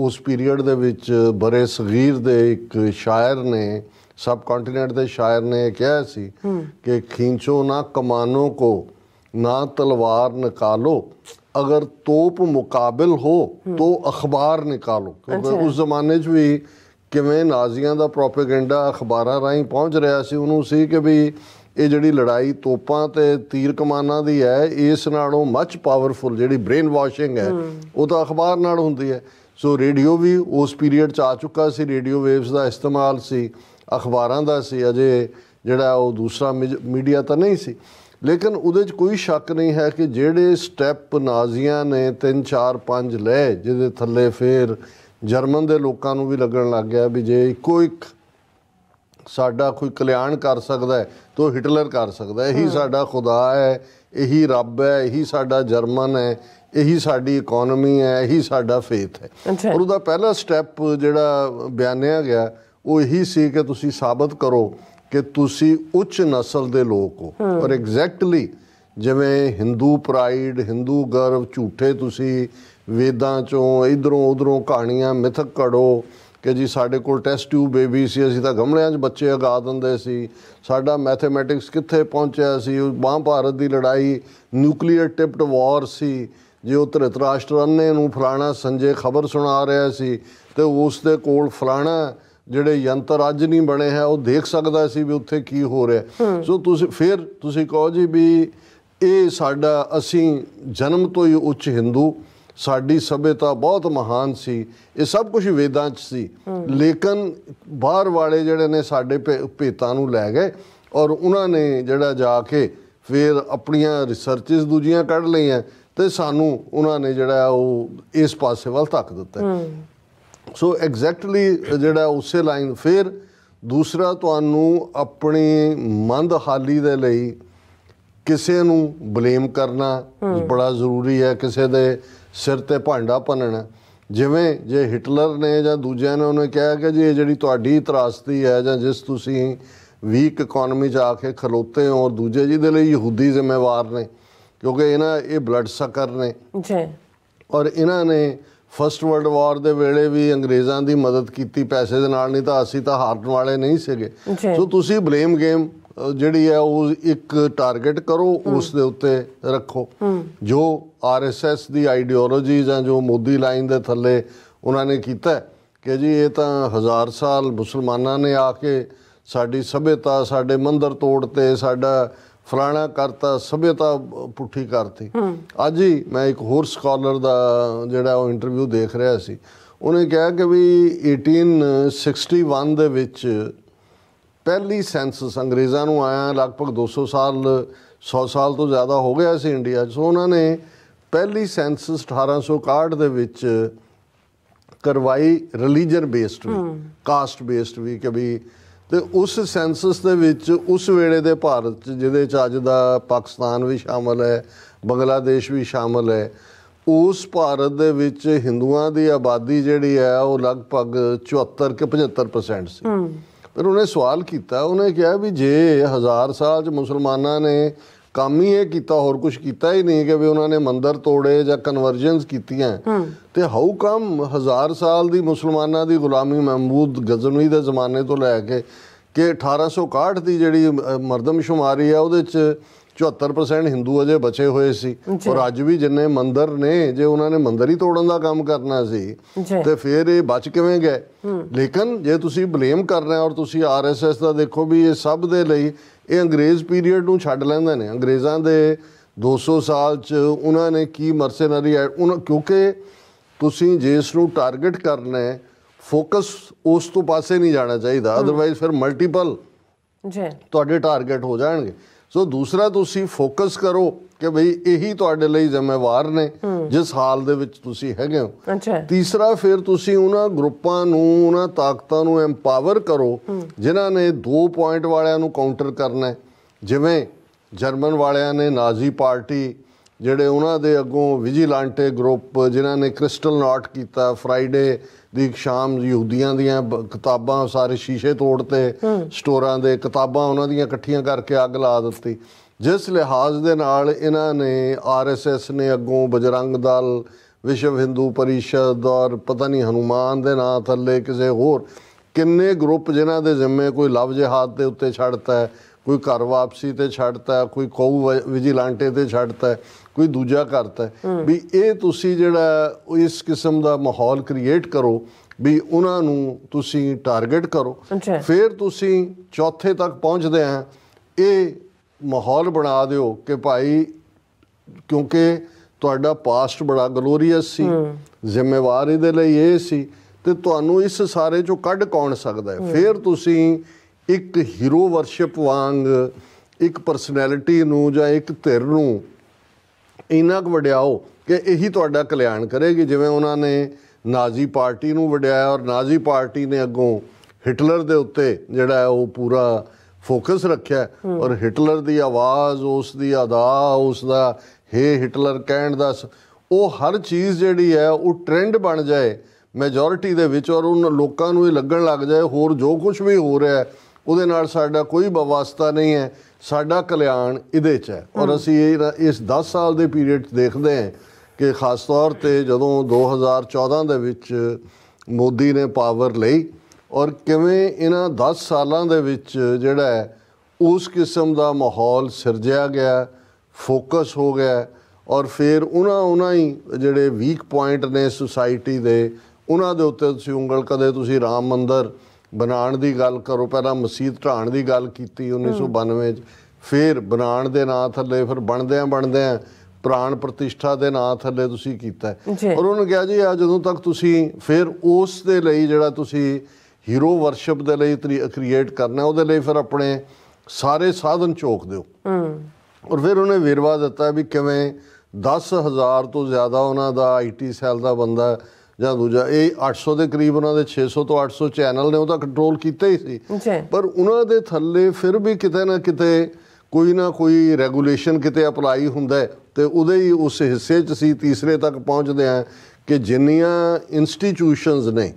ਉਸ ਪੀਰੀਅਡ ਦੇ ਵਿੱਚ ਬਰੇ ਸਗੀਰ ਦੇ ਇੱਕ ਸ਼ਾਇਰ ਨੇ ਸਬ ਕੰਟੀਨੈਂਟ ਦੇ ਸ਼ਾਇਰ ਨੇ ਕਿਹਾ ਸੀ ਕਿ ਖਿੰਚੋ ਨਾ ਕਮਾਨੋ ਕੋ ਨਾ ਤਲਵਾਰ ਨਿਕਾਲੋ ਅਗਰ ਤੋਪ ਮੁਕਾਬਲ ਹੋ ਤੋ ਅਖਬਾਰ ਨਿਕਾਲੋ ਕਿਉਂਕਿ ਉਸ ਜ਼ਮਾਨੇ 'ਚ ਵੀ ਕਿਵੇਂ ਨਾਜ਼ੀਆਂ ਦਾ ਪ੍ਰੋਪਾਗੈਂਡਾ ਅਖਬਾਰਾਂ ਰਾਹੀਂ ਪਹੁੰਚ ਰਿਹਾ ਸੀ ਉਹਨੂੰ ਸੀ ਕਿ ਵੀ ਇਹ ਜਿਹੜੀ ਲੜਾਈ ਤੋਪਾਂ ਤੇ ਤੀਰ ਕਮਾਨਾਂ ਦੀ ਹੈ ਇਸ ਨਾਲੋਂ ਮੱਚ ਪਾਵਰਫੁਲ ਜਿਹੜੀ ਬ੍ਰੇਨ ਵਾਸ਼ਿੰਗ ਹੈ ਉਹ ਤਾਂ ਅਖਬਾਰ ਨਾਲ ਹੁੰਦੀ ਹੈ ਸੋ ਰੇਡੀਓ ਵੀ ਉਸ ਪੀਰੀਅਡ 'ਚ ਆ ਚੁੱਕਾ ਸੀ ਰੇਡੀਓ ਵੇਵਸ ਦਾ ਇਸਤੇਮਾਲ ਸੀ ਅਖਬਾਰਾਂ ਦਾ ਸੀ ਅਜੇ ਜਿਹੜਾ ਉਹ ਦੂਸਰਾ ਮੀਡੀਆ ਤਾਂ ਨਹੀਂ ਸੀ ਲੇਕਿਨ ਉਹਦੇ 'ਚ ਕੋਈ ਸ਼ੱਕ ਨਹੀਂ ਹੈ ਕਿ ਜਿਹੜੇ ਸਟੈਪ ਨਾਜ਼ੀਆਂ ਨੇ 3 4 5 ਲੈ ਜਿਹਦੇ ਥੱਲੇ ਫੇਰ ਜਰਮਨ ਦੇ ਲੋਕਾਂ ਨੂੰ ਵੀ ਲੱਗਣ ਲੱਗ ਗਿਆ ਵੀ ਜੇ ਇੱਕੋ ਇੱਕ ਸਾਡਾ ਕੋਈ ਕਲਿਆਣ ਕਰ ਸਕਦਾ ਹੈ ਤਾਂ ਹਿਟਲਰ ਕਰ ਸਕਦਾ ਇਹੀ ਸਾਡਾ ਖੁਦਾ ਹੈ ਇਹੀ ਰੱਬ ਹੈ ਇਹੀ ਸਾਡਾ ਜਰਮਨ ਹੈ ਇਹੀ ਸਾਡੀ ਇਕਨੋਮੀ ਹੈ ਇਹੀ ਸਾਡਾ ਫੇਥ ਹੈ ਔਰ ਉਹਦਾ ਪਹਿਲਾ ਸਟੈਪ ਜਿਹੜਾ ਬਿਆਨਿਆ ਗਿਆ ਉਹ ਇਹੀ ਸੀ ਕਿ ਤੁਸੀਂ ਸਾਬਤ ਕਰੋ ਕਿ ਤੁਸੀਂ ਉੱਚ ਨਸਲ ਦੇ ਲੋਕ ਹੋ ਔਰ ਐਗਜ਼ੈਕਟਲੀ ਜਿਵੇਂ ਹਿੰਦੂ ਪ੍ਰਾਈਡ ਹਿੰਦੂ ਗਰਵ ਝੂਠੇ ਤੁਸੀਂ ਵੇਦਾਂ ਚੋਂ ਇਧਰੋਂ ਉਧਰੋਂ ਕਹਾਣੀਆਂ ਮਿਥਕ ਘੜੋ ਕਿ ਜੀ ਸਾਡੇ ਕੋਲ ਟੈਸਟ ਟਿਊਬ ਬੇਬੀ ਸੀ ਅਸੀਂ ਤਾਂ ਗਮਲਿਆਂ 'ਚ ਬੱਚੇ ਅਗਾ ਦਿੰਦੇ ਸੀ ਸਾਡਾ ਮੈਥਮੈਟਿਕਸ ਕਿੱਥੇ ਪਹੁੰਚਿਆ ਸੀ ਭਾਰਤ ਦੀ ਲੜਾਈ ਨਿਊਕਲੀਅਰ ਟਿਪਡ ਵਾਰ ਸੀ ਜੇ ਉਹ ਧ੍ਰਿਤਰਾਸ਼ਟਰ ਅੰਨੇ ਨੂੰ ਫਲਾਣਾ ਸੰਜੇ ਖਬਰ ਸੁਣਾ ਰਿਹਾ ਸੀ ਤੇ ਉਸ ਦੇ ਕੋਲ ਫਲਾਣਾ ਜਿਹੜੇ ਯੰਤਰ ਅੱਜ ਨਹੀਂ ਬਣੇ ਹੈ ਉਹ ਦੇਖ ਸਕਦਾ ਸੀ ਵੀ ਉੱਥੇ ਕੀ ਹੋ ਰਿਹਾ ਸੋ ਤੁਸੀਂ ਫਿਰ ਤੁਸੀਂ ਕਹੋ ਜੀ ਵੀ ਇਹ ਸਾਡਾ ਅਸੀਂ ਜਨਮ ਤੋਂ ਹੀ ਉੱਚ ਹਿੰਦੂ ਸਾਡੀ ਸਭਿਤਾ ਬਹੁਤ ਮਹਾਨ ਸੀ ਇਹ ਸਭ ਕੁਝ ਵੇਦਾਂ 'ਚ ਸੀ ਲੇਕਿਨ ਬਾਹਰ ਵਾਲੇ ਜਿਹੜੇ ਨੇ ਸਾਡੇ ਭੇਤਾਂ ਨੂੰ ਲੈ ਗਏ ਔਰ ਉਹਨਾਂ ਨੇ ਜਿਹੜਾ ਜਾ ਕੇ ਫਿਰ ਆਪਣੀਆਂ ਰਿਸਰਚਸ ਦੂਜੀਆਂ ਕੱਢ ਲਈਆਂ ਤੇ ਸਾਨੂੰ ਉਹਨਾਂ ਨੇ ਜਿਹੜਾ ਉਹ ਇਸ ਪਾਸੇ ਵੱਲ ਧੱਕ ਦਿੱਤਾ ਸੋ ਐਗਜ਼ੈਕਟਲੀ ਜਿਹੜਾ ਉਸੇ ਲਾਈਨ ਫਿਰ ਦੂਸਰਾ ਤੁਹਾਨੂੰ ਆਪਣੀ ਮੰਦ ਹਾਲੀ ਦੇ ਲਈ ਕਿਸੇ ਨੂੰ ਬਲੇਮ ਕਰਨਾ ਬੜਾ ਜ਼ਰੂਰੀ ਹੈ ਕਿਸੇ ਦੇ ਸਿਰ ਤੇ ਭਾਂਡਾ ਪੰਨਣਾ ਜਿਵੇਂ ਜੇ ਹਿਟਲਰ ਨੇ ਜਾਂ ਦੂਜਿਆਂ ਨੇ ਉਹਨੇ ਕਿਹਾ ਕਿ ਜੇ ਜਿਹੜੀ ਤੁਹਾਡੀ ਤਰਾਸਤੀ ਹੈ ਜਾਂ ਜਿਸ ਤੁਸੀਂ ਵੀਕ ਇਕਨੋਮੀ 'ਚ ਆ ਕੇ ਖਲੋਤੇ ਹੋ ਔਰ ਦੂਜੇ ਜਿਹਦੇ ਲਈ ਯਹੂਦੀ ਜ਼ਿੰਮੇਵਾਰ ਨੇ ਕਿਉਂਕਿ ਇਹਨਾਂ ਇਹ ਬਲੱਡ ਸਕਰ ਨੇ ਜੀ ਔਰ ਇਹਨਾਂ ਨੇ ਫਰਸਟ ਵਰਲਡ ਵਾਰ ਦੇ ਵੇਲੇ ਵੀ ਅੰਗਰੇਜ਼ਾਂ ਦੀ ਮਦਦ ਕੀਤੀ ਪੈਸੇ ਦੇ ਨਾਲ ਨਹੀਂ ਤਾਂ ਅਸੀਂ ਤਾਂ ਹਾਰਨ ਵਾਲੇ ਨਹੀਂ ਸੀਗੇ ਸੋ ਤੁਸੀਂ ਬਲੇਮ ਗੇਮ ਜਿਹੜੀ ਹੈ ਉਹ ਇੱਕ ਟਾਰਗੇਟ ਕਰੋ ਉਸ ਦੇ ਉੱਤੇ ਰੱਖੋ ਜੋ ਆਰਐਸਐਸ ਦੀ ਆਈਡੀਓਲੋਜੀ ਜਾਂ ਜੋ ਮੋਦੀ ਲਾਈਨ ਦੇ ਥੱਲੇ ਉਹਨਾਂ ਨੇ ਕੀਤਾ ਕਿ ਜੀ ਇਹ ਤਾਂ ਹਜ਼ਾਰ ਸਾਲ ਮੁਸਲਮਾਨਾਂ ਨੇ ਆ ਕੇ ਸਾਡੀ ਸਭਿਅਤਾ ਸਾਡੇ ਮੰਦਰ ਤੋੜਤੇ ਸਾਡਾ ਫਲਾਣਾ ਕਰਤਾ ਸਭਿਅਤਾ ਪੁੱਠੀ ਕਰਤੀ ਅੱਜ ਹੀ ਮੈਂ ਇੱਕ ਹੋਰ ਸਕਾਲਰ ਦਾ ਜਿਹੜਾ ਉਹ ਇੰਟਰਵਿਊ ਦੇਖ ਰਿਹਾ ਸੀ ਉਹਨੇ ਕਿਹਾ ਕਿ ਵੀ 1861 ਦੇ ਵਿੱਚ ਪਹਿਲੀ ਸੈਂਸਸ ਅੰਗਰੇਜ਼ਾਂ ਨੂੰ ਆਇਆ ਲਗਭਗ 200 ਸਾਲ 100 ਸਾਲ ਤੋਂ ਜ਼ਿਆਦਾ ਹੋ ਗਿਆ ਸੀ ਇੰਡੀਆ 'ਚ ਸੋ ਉਹਨਾਂ ਨੇ ਪਹਿਲੀ ਸੈਂਸਸ 1861 ਦੇ ਵਿੱਚ ਕਰਵਾਈ ਰਿਲੀਜੀਅਨ ਬੇਸਡ ਵੀ ਕਾਸਟ ਬੇਸਡ ਵੀ ਕਿ ਵੀ ਤੇ ਉਸ ਸੈਂਸਸ ਦੇ ਵਿੱਚ ਉਸ ਵੇਲੇ ਦੇ ਭਾਰਤ 'ਚ ਜਿਹਦੇ 'ਚ ਅੱਜ ਦਾ ਪਾਕਿਸਤਾਨ ਵੀ ਸ਼ਾਮਲ ਹੈ ਬੰਗਲਾਦੇਸ਼ ਵੀ ਸ਼ਾਮਲ ਹੈ ਉਸ ਭਾਰਤ ਦੇ ਵਿੱਚ ਹਿੰਦੂਆਂ ਦੀ ਆਬਾਦੀ ਜਿਹੜੀ ਹੈ ਉਹ ਲਗਭਗ 74 ਕਿ 75% ਸੀ ਪਰ ਉਹਨੇ ਸਵਾਲ ਕੀਤਾ ਉਹਨੇ ਕਿਹਾ ਵੀ ਜੇ 1000 ਸਾਲ 'ਚ ਮੁਸਲਮਾਨਾਂ ਨੇ ਕੰਮ ਹੀ ਇਹ ਕੀਤਾ ਹੋਰ ਕੁਝ ਕੀਤਾ ਹੀ ਨਹੀਂ ਕਿ ਵੀ ਉਹਨਾਂ ਨੇ ਮੰਦਰ ਤੋੜੇ ਜਾਂ ਕਨਵਰਜਨਸ ਕੀਤੀਆਂ ਤੇ ਹਾਊ ਕਮ ਹਜ਼ਾਰ ਸਾਲ ਦੀ ਮੁਸਲਮਾਨਾਂ ਦੀ ਗੁਲਾਮੀ ਮਹਿਮੂਦ ਗਜ਼ਨਵੀ ਦੇ ਜ਼ਮਾਨੇ ਤੋਂ ਲੈ ਕੇ ਕਿ 1861 ਦੀ ਜਿਹੜੀ ਮਰਦਮ ਸ਼ੁਮਾਰੀ ਆ ਉਹਦੇ ਚ 74% ਹਿੰਦੂ ਅਜੇ ਬਚੇ ਹੋਏ ਸੀ ਔਰ ਅੱਜ ਵੀ ਜਿੰਨੇ ਮੰਦਰ ਨੇ ਜੇ ਉਹਨਾਂ ਨੇ ਮੰਦਰ ਹੀ ਤੋੜਨ ਦਾ ਕੰਮ ਕਰਨਾ ਸੀ ਤੇ ਫਿਰ ਇਹ ਬਚ ਕਿਵੇਂ ਗਏ ਲੇਕਿਨ ਜੇ ਤੁਸੀਂ ਬਲੇਮ ਕਰ ਰਹੇ ਹੋ ਔਰ ਤੁਸੀਂ ਆਰਐਸਐਸ ਦਾ ਦੇਖੋ ਵੀ ਇਹ ਸਭ ਦੇ ਲਈ ਇਹ ਅੰਗਰੇਜ਼ ਪੀਰੀਅਡ ਨੂੰ ਛੱਡ ਲੈਂਦੇ ਨੇ ਅੰਗਰੇਜ਼ਾਂ ਦੇ 200 ਸਾਲ ਚ ਉਹਨਾਂ ਨੇ ਕੀ ਉਹ ਕਿਉਂਕਿ ਤੁਸੀਂ ਜਿਸ ਨੂੰ ਟਾਰਗੇਟ ਕਰਨਾ ਹੈ ਫੋਕਸ ਉਸ ਤੋਂ ਪਾਸੇ ਨਹੀਂ ਜਾਣਾ ਚਾਹੀਦਾ ਅਦਰਵਾਇਜ਼ ਫਿਰ ਮਲਟੀਪਲ ਜੀ ਤੁਹਾਡੇ ਟਾਰਗੇਟ ਹੋ ਜਾਣਗੇ ਸੋ ਦੂਸਰਾ ਤੁਸੀਂ ਫੋਕਸ ਕਰੋ ਕਿ ਭਈ ਇਹੀ ਤੁਹਾਡੇ ਲਈ ਜ਼ਿੰਮੇਵਾਰ ਨੇ ਜਿਸ ਹਾਲ ਦੇ ਵਿੱਚ ਤੁਸੀਂ ਹੈਗੇ ਹੋ ਅੱਛਾ ਤੀਸਰਾ ਫਿਰ ਤੁਸੀਂ ਉਹਨਾਂ ਗਰੁੱਪਾਂ ਨੂੰ ਉਹਨਾਂ ਤਾਕਤਾਂ ਨੂੰ ਐਮਪਾਵਰ ਕਰੋ ਜਿਨ੍ਹਾਂ ਨੇ 2 ਪੁਆਇੰਟ ਵਾਲਿਆਂ ਨੂੰ ਕਾਊਂਟਰ ਕਰਨਾ ਹੈ ਜਿਵੇਂ ਜਰਮਨ ਵਾਲਿਆਂ ਨੇ ਨਾਜ਼ੀ ਪਾਰਟੀ ਜਿਹੜੇ ਉਹਨਾਂ ਦੇ ਅੱਗੋਂ ਵਿਜੀਲੈਂਟੇ ਗਰੁੱਪ ਜਿਨ੍ਹਾਂ ਨੇ ਕ੍ਰਿਸਟਲ ਨਾਟ ਕੀਤਾ ਫਰਾਈਡੇ ਦੀ ਸ਼ਾਮ ਯਹੂਦੀਆਂ ਦੀਆਂ ਕਿਤਾਬਾਂ ਸਾਰੇ ਸ਼ੀਸ਼ੇ ਤੋੜਤੇ ਸਟੋਰਾਂ ਦੇ ਕਿਤਾਬਾਂ ਉਹਨਾਂ ਦੀਆਂ ਇਕੱਠੀਆਂ ਕਰਕੇ ਅੱਗ ਲਾ ਦਿੱਤੀ ਜਿਸ ਲਿਹਾਜ਼ ਦੇ ਨਾਲ ਇਹਨਾਂ ਨੇ ਆਰਐਸਐਸ ਨੇ ਅੱਗੋਂ ਬਜਰੰਗ ਦਲ ਵਿਸ਼ਵ ਹਿੰਦੂ ਪਰਿਸ਼ਦ ਔਰ ਪਤਾ ਨਹੀਂ ਹਨੂਮਾਨ ਦੇ ਨਾਂ ਥੱਲੇ ਕਿਸੇ ਹੋਰ ਕਿੰਨੇ ਗਰੁੱਪ ਜਿਨ੍ਹਾਂ ਦੇ ਜ਼ਿੰਮੇ ਕੋਈ ਲਵ ਜਿਹਾਦ ਦੇ ਉੱਤੇ ਛੱਡਤਾ ਕੋਈ ਘਰ ਵਾਪਸੀ ਤੇ ਛੱਡਤਾ ਕੋਈ ਕੋਊ ਵਿਜੀਲੈਂਟੇ ਤੇ ਛੱਡਤਾ ਕੋਈ ਦੂਜਾ ਕਰਤਾ ਵੀ ਇਹ ਤੁਸੀਂ ਜਿਹੜਾ ਇਸ ਕਿਸਮ ਦਾ ਮਾਹੌਲ ਕ੍ਰੀਏਟ ਕਰੋ ਵੀ ਉਹਨਾਂ ਨੂੰ ਤੁਸੀਂ ਟਾਰਗੇਟ ਕਰੋ ਫਿਰ ਤੁਸੀਂ ਚੌਥੇ ਤੱਕ ਪਹੁੰਚਦੇ ਆ ਇਹ ਮਾਹੌਲ ਬਣਾ ਦਿਓ ਕਿ ਭਾਈ ਕਿਉਂਕਿ ਤੁਹਾਡਾ ਪਾਸਟ ਬੜਾ ਗਲੋਰੀਅਸ ਸੀ ਜ਼ਿੰਮੇਵਾਰ ਇਹਦੇ ਲਈ ਇਹ ਸੀ ਤੇ ਤੁਹਾਨੂੰ ਇਸ ਸਾਰੇ ਚੋਂ ਕੱਢ ਕੌਣ ਸਕਦਾ ਹੈ ਫਿਰ ਤੁਸੀਂ ਇੱਕ ਹੀਰੋ ਵਰਸ਼ਿਪ ਵਾਂਗ ਇੱਕ ਪਰਸਨੈਲਿਟੀ ਨੂੰ ਜਾਂ ਇੱਕ ਧਿਰ ਨੂੰ ਇੰਨਾ ਕੁ ਵਡਿਆਓ ਕਿ ਇਹੀ ਤੁਹਾਡਾ ਕਲਿਆਣ ਕਰੇਗੀ ਜਿਵੇਂ ਉਹਨਾਂ ਨੇ ਨਾਜ਼ੀ ਪਾਰਟੀ ਨੂੰ ਵਡਿਆਇਆ ਔਰ ਨਾਜ਼ੀ ਪਾਰਟੀ ਨੇ ਅੱਗੋਂ ਹਿਟਲਰ ਦੇ ਉੱਤੇ ਜਿਹੜਾ ਉਹ ਪੂਰਾ ਫੋਕਸ ਰੱਖਿਆ ਔਰ ਹਿਟਲਰ ਦੀ ਆਵਾਜ਼ ਉਸ ਦੀ ਅਦਾ ਉਸ ਦਾ ਹੇ ਹਿਟਲਰ ਕਹਿਣ ਦਾ ਉਹ ਹਰ ਚੀਜ਼ ਜਿਹੜੀ ਹੈ ਉਹ ਟ੍ਰੈਂਡ ਬਣ ਜਾਏ ਮੈਜੋਰਿਟੀ ਦੇ ਵਿੱਚ ਔਰ ਉਹਨਾਂ ਲੋਕਾਂ ਨੂੰ ਇਹ ਲੱਗਣ ਲੱਗ ਜਾਏ ਹੋਰ ਜੋ ਕੁਝ ਵੀ ਹੋ ਰਿਹਾ ਹੈ ਉਹਦੇ ਨਾਲ ਸਾਡਾ ਕੋਈ ਬਵਾਸਤਾ ਨਹੀਂ ਹੈ ਸਾਡਾ ਕਲਿਆਣ ਇਹਦੇ 'ਚ ਹੈ ਔਰ ਅਸੀਂ ਇਸ 10 ਸਾਲ ਦੇ ਪੀਰੀਅਡ ਦੇਖਦੇ ਹਾਂ ਕਿ ਖਾਸ ਤੌਰ ਤੇ ਜਦੋਂ 2014 ਦੇ ਵਿੱਚ ਮੋਦੀ ਨੇ ਪਾਵਰ ਲਈ ਔਰ ਕਿਵੇਂ ਇਹਨਾਂ 10 ਸਾਲਾਂ ਦੇ ਵਿੱਚ ਜਿਹੜਾ ਉਸ ਕਿਸਮ ਦਾ ਮਾਹੌਲ ਸਿਰਜਿਆ ਗਿਆ ਫੋਕਸ ਹੋ ਗਿਆ ਔਰ ਫਿਰ ਉਹਨਾਂ ਉਹਨਾਂ ਹੀ ਜਿਹੜੇ ਵੀਕ ਪੁਆਇੰਟ ਨੇ ਸੁਸਾਇਟੀ ਦੇ ਉਹਨਾਂ ਦੇ ਉੱਤੇ ਤੁਸੀਂ ਉਂਗਲ ਕਦੇ ਤੁਸੀਂ ਰਾਮ ਮੰਦਰ ਬਣਾਉਣ ਦੀ ਗੱਲ ਕਰੋ ਪਹਿਲਾਂ ਮਸਜਿਦ ਢਾਣ ਦੀ ਗੱਲ ਕੀਤੀ 1992 ਚ ਫਿਰ ਬਣਾਉਣ ਦੇ ਨਾਂ ਥੱਲੇ ਫਿਰ ਬਣਦੇ ਆ ਬਣਦੇ ਆ ਪ੍ਰਾਣ ਪ੍ਰਤਿਸ਼ਠਾ ਦੇ ਨਾਂ ਥੱਲੇ ਤੁਸੀਂ ਕੀਤਾ ਔਰ ਉਹਨੂੰ ਕਿਹਾ ਜੀ ਆ ਜਦੋਂ ਤੱਕ ਤੁਸੀਂ ਫਿਰ ਉਸ ਦੇ ਲਈ ਜਿਹੜਾ ਤੁਸੀਂ ਹੀਰੋ ਵਰਸ਼ਿਪ ਦੇ ਲਈ ਤਰੀ ਕ੍ਰੀਏਟ ਕਰਨਾ ਉਹਦੇ ਲਈ ਫਿਰ ਆਪਣੇ ਸਾਰੇ ਸਾਧਨ ਚੋਕ ਦਿਓ ਹੂੰ ਔਰ ਫਿਰ ਉਹਨੇ ਵੇਰਵਾ ਦਿੱਤਾ ਵੀ ਕਿਵੇਂ 10000 ਤੋਂ ਜ਼ਿਆਦਾ ਉਹਨਾਂ ਦਾ ਆਈਟੀ ਸੈੱਲ ਦਾ ਬੰਦਾ ਜਾਂ ਦੂਜਾ ਇਹ 800 ਦੇ ਕਰੀਬ ਉਹਨਾਂ ਦੇ 600 ਤੋਂ 800 ਚੈਨਲ ਨੇ ਉਹਦਾ ਕੰਟਰੋਲ ਕੀਤਾ ਹੀ ਸੀ ਪਰ ਉਹਨਾਂ ਦੇ ਥੱਲੇ ਫਿਰ ਵੀ ਕਿਤੇ ਨਾ ਕਿਤੇ ਕੋਈ ਨਾ ਕੋਈ ਰੈਗੂਲੇਸ਼ਨ ਕਿਤੇ ਅਪਲਾਈ ਹੁੰਦਾ ਤੇ ਉਹਦੇ ਹੀ ਉਸ ਹਿੱਸੇ 'ਚ ਸੀ ਤੀਸਰੇ ਤੱਕ ਪਹੁੰਚਦੇ ਆ ਕਿ ਜਿੰਨੀਆਂ ਇੰਸਟੀਟਿਊਸ਼ਨਸ ਨੇ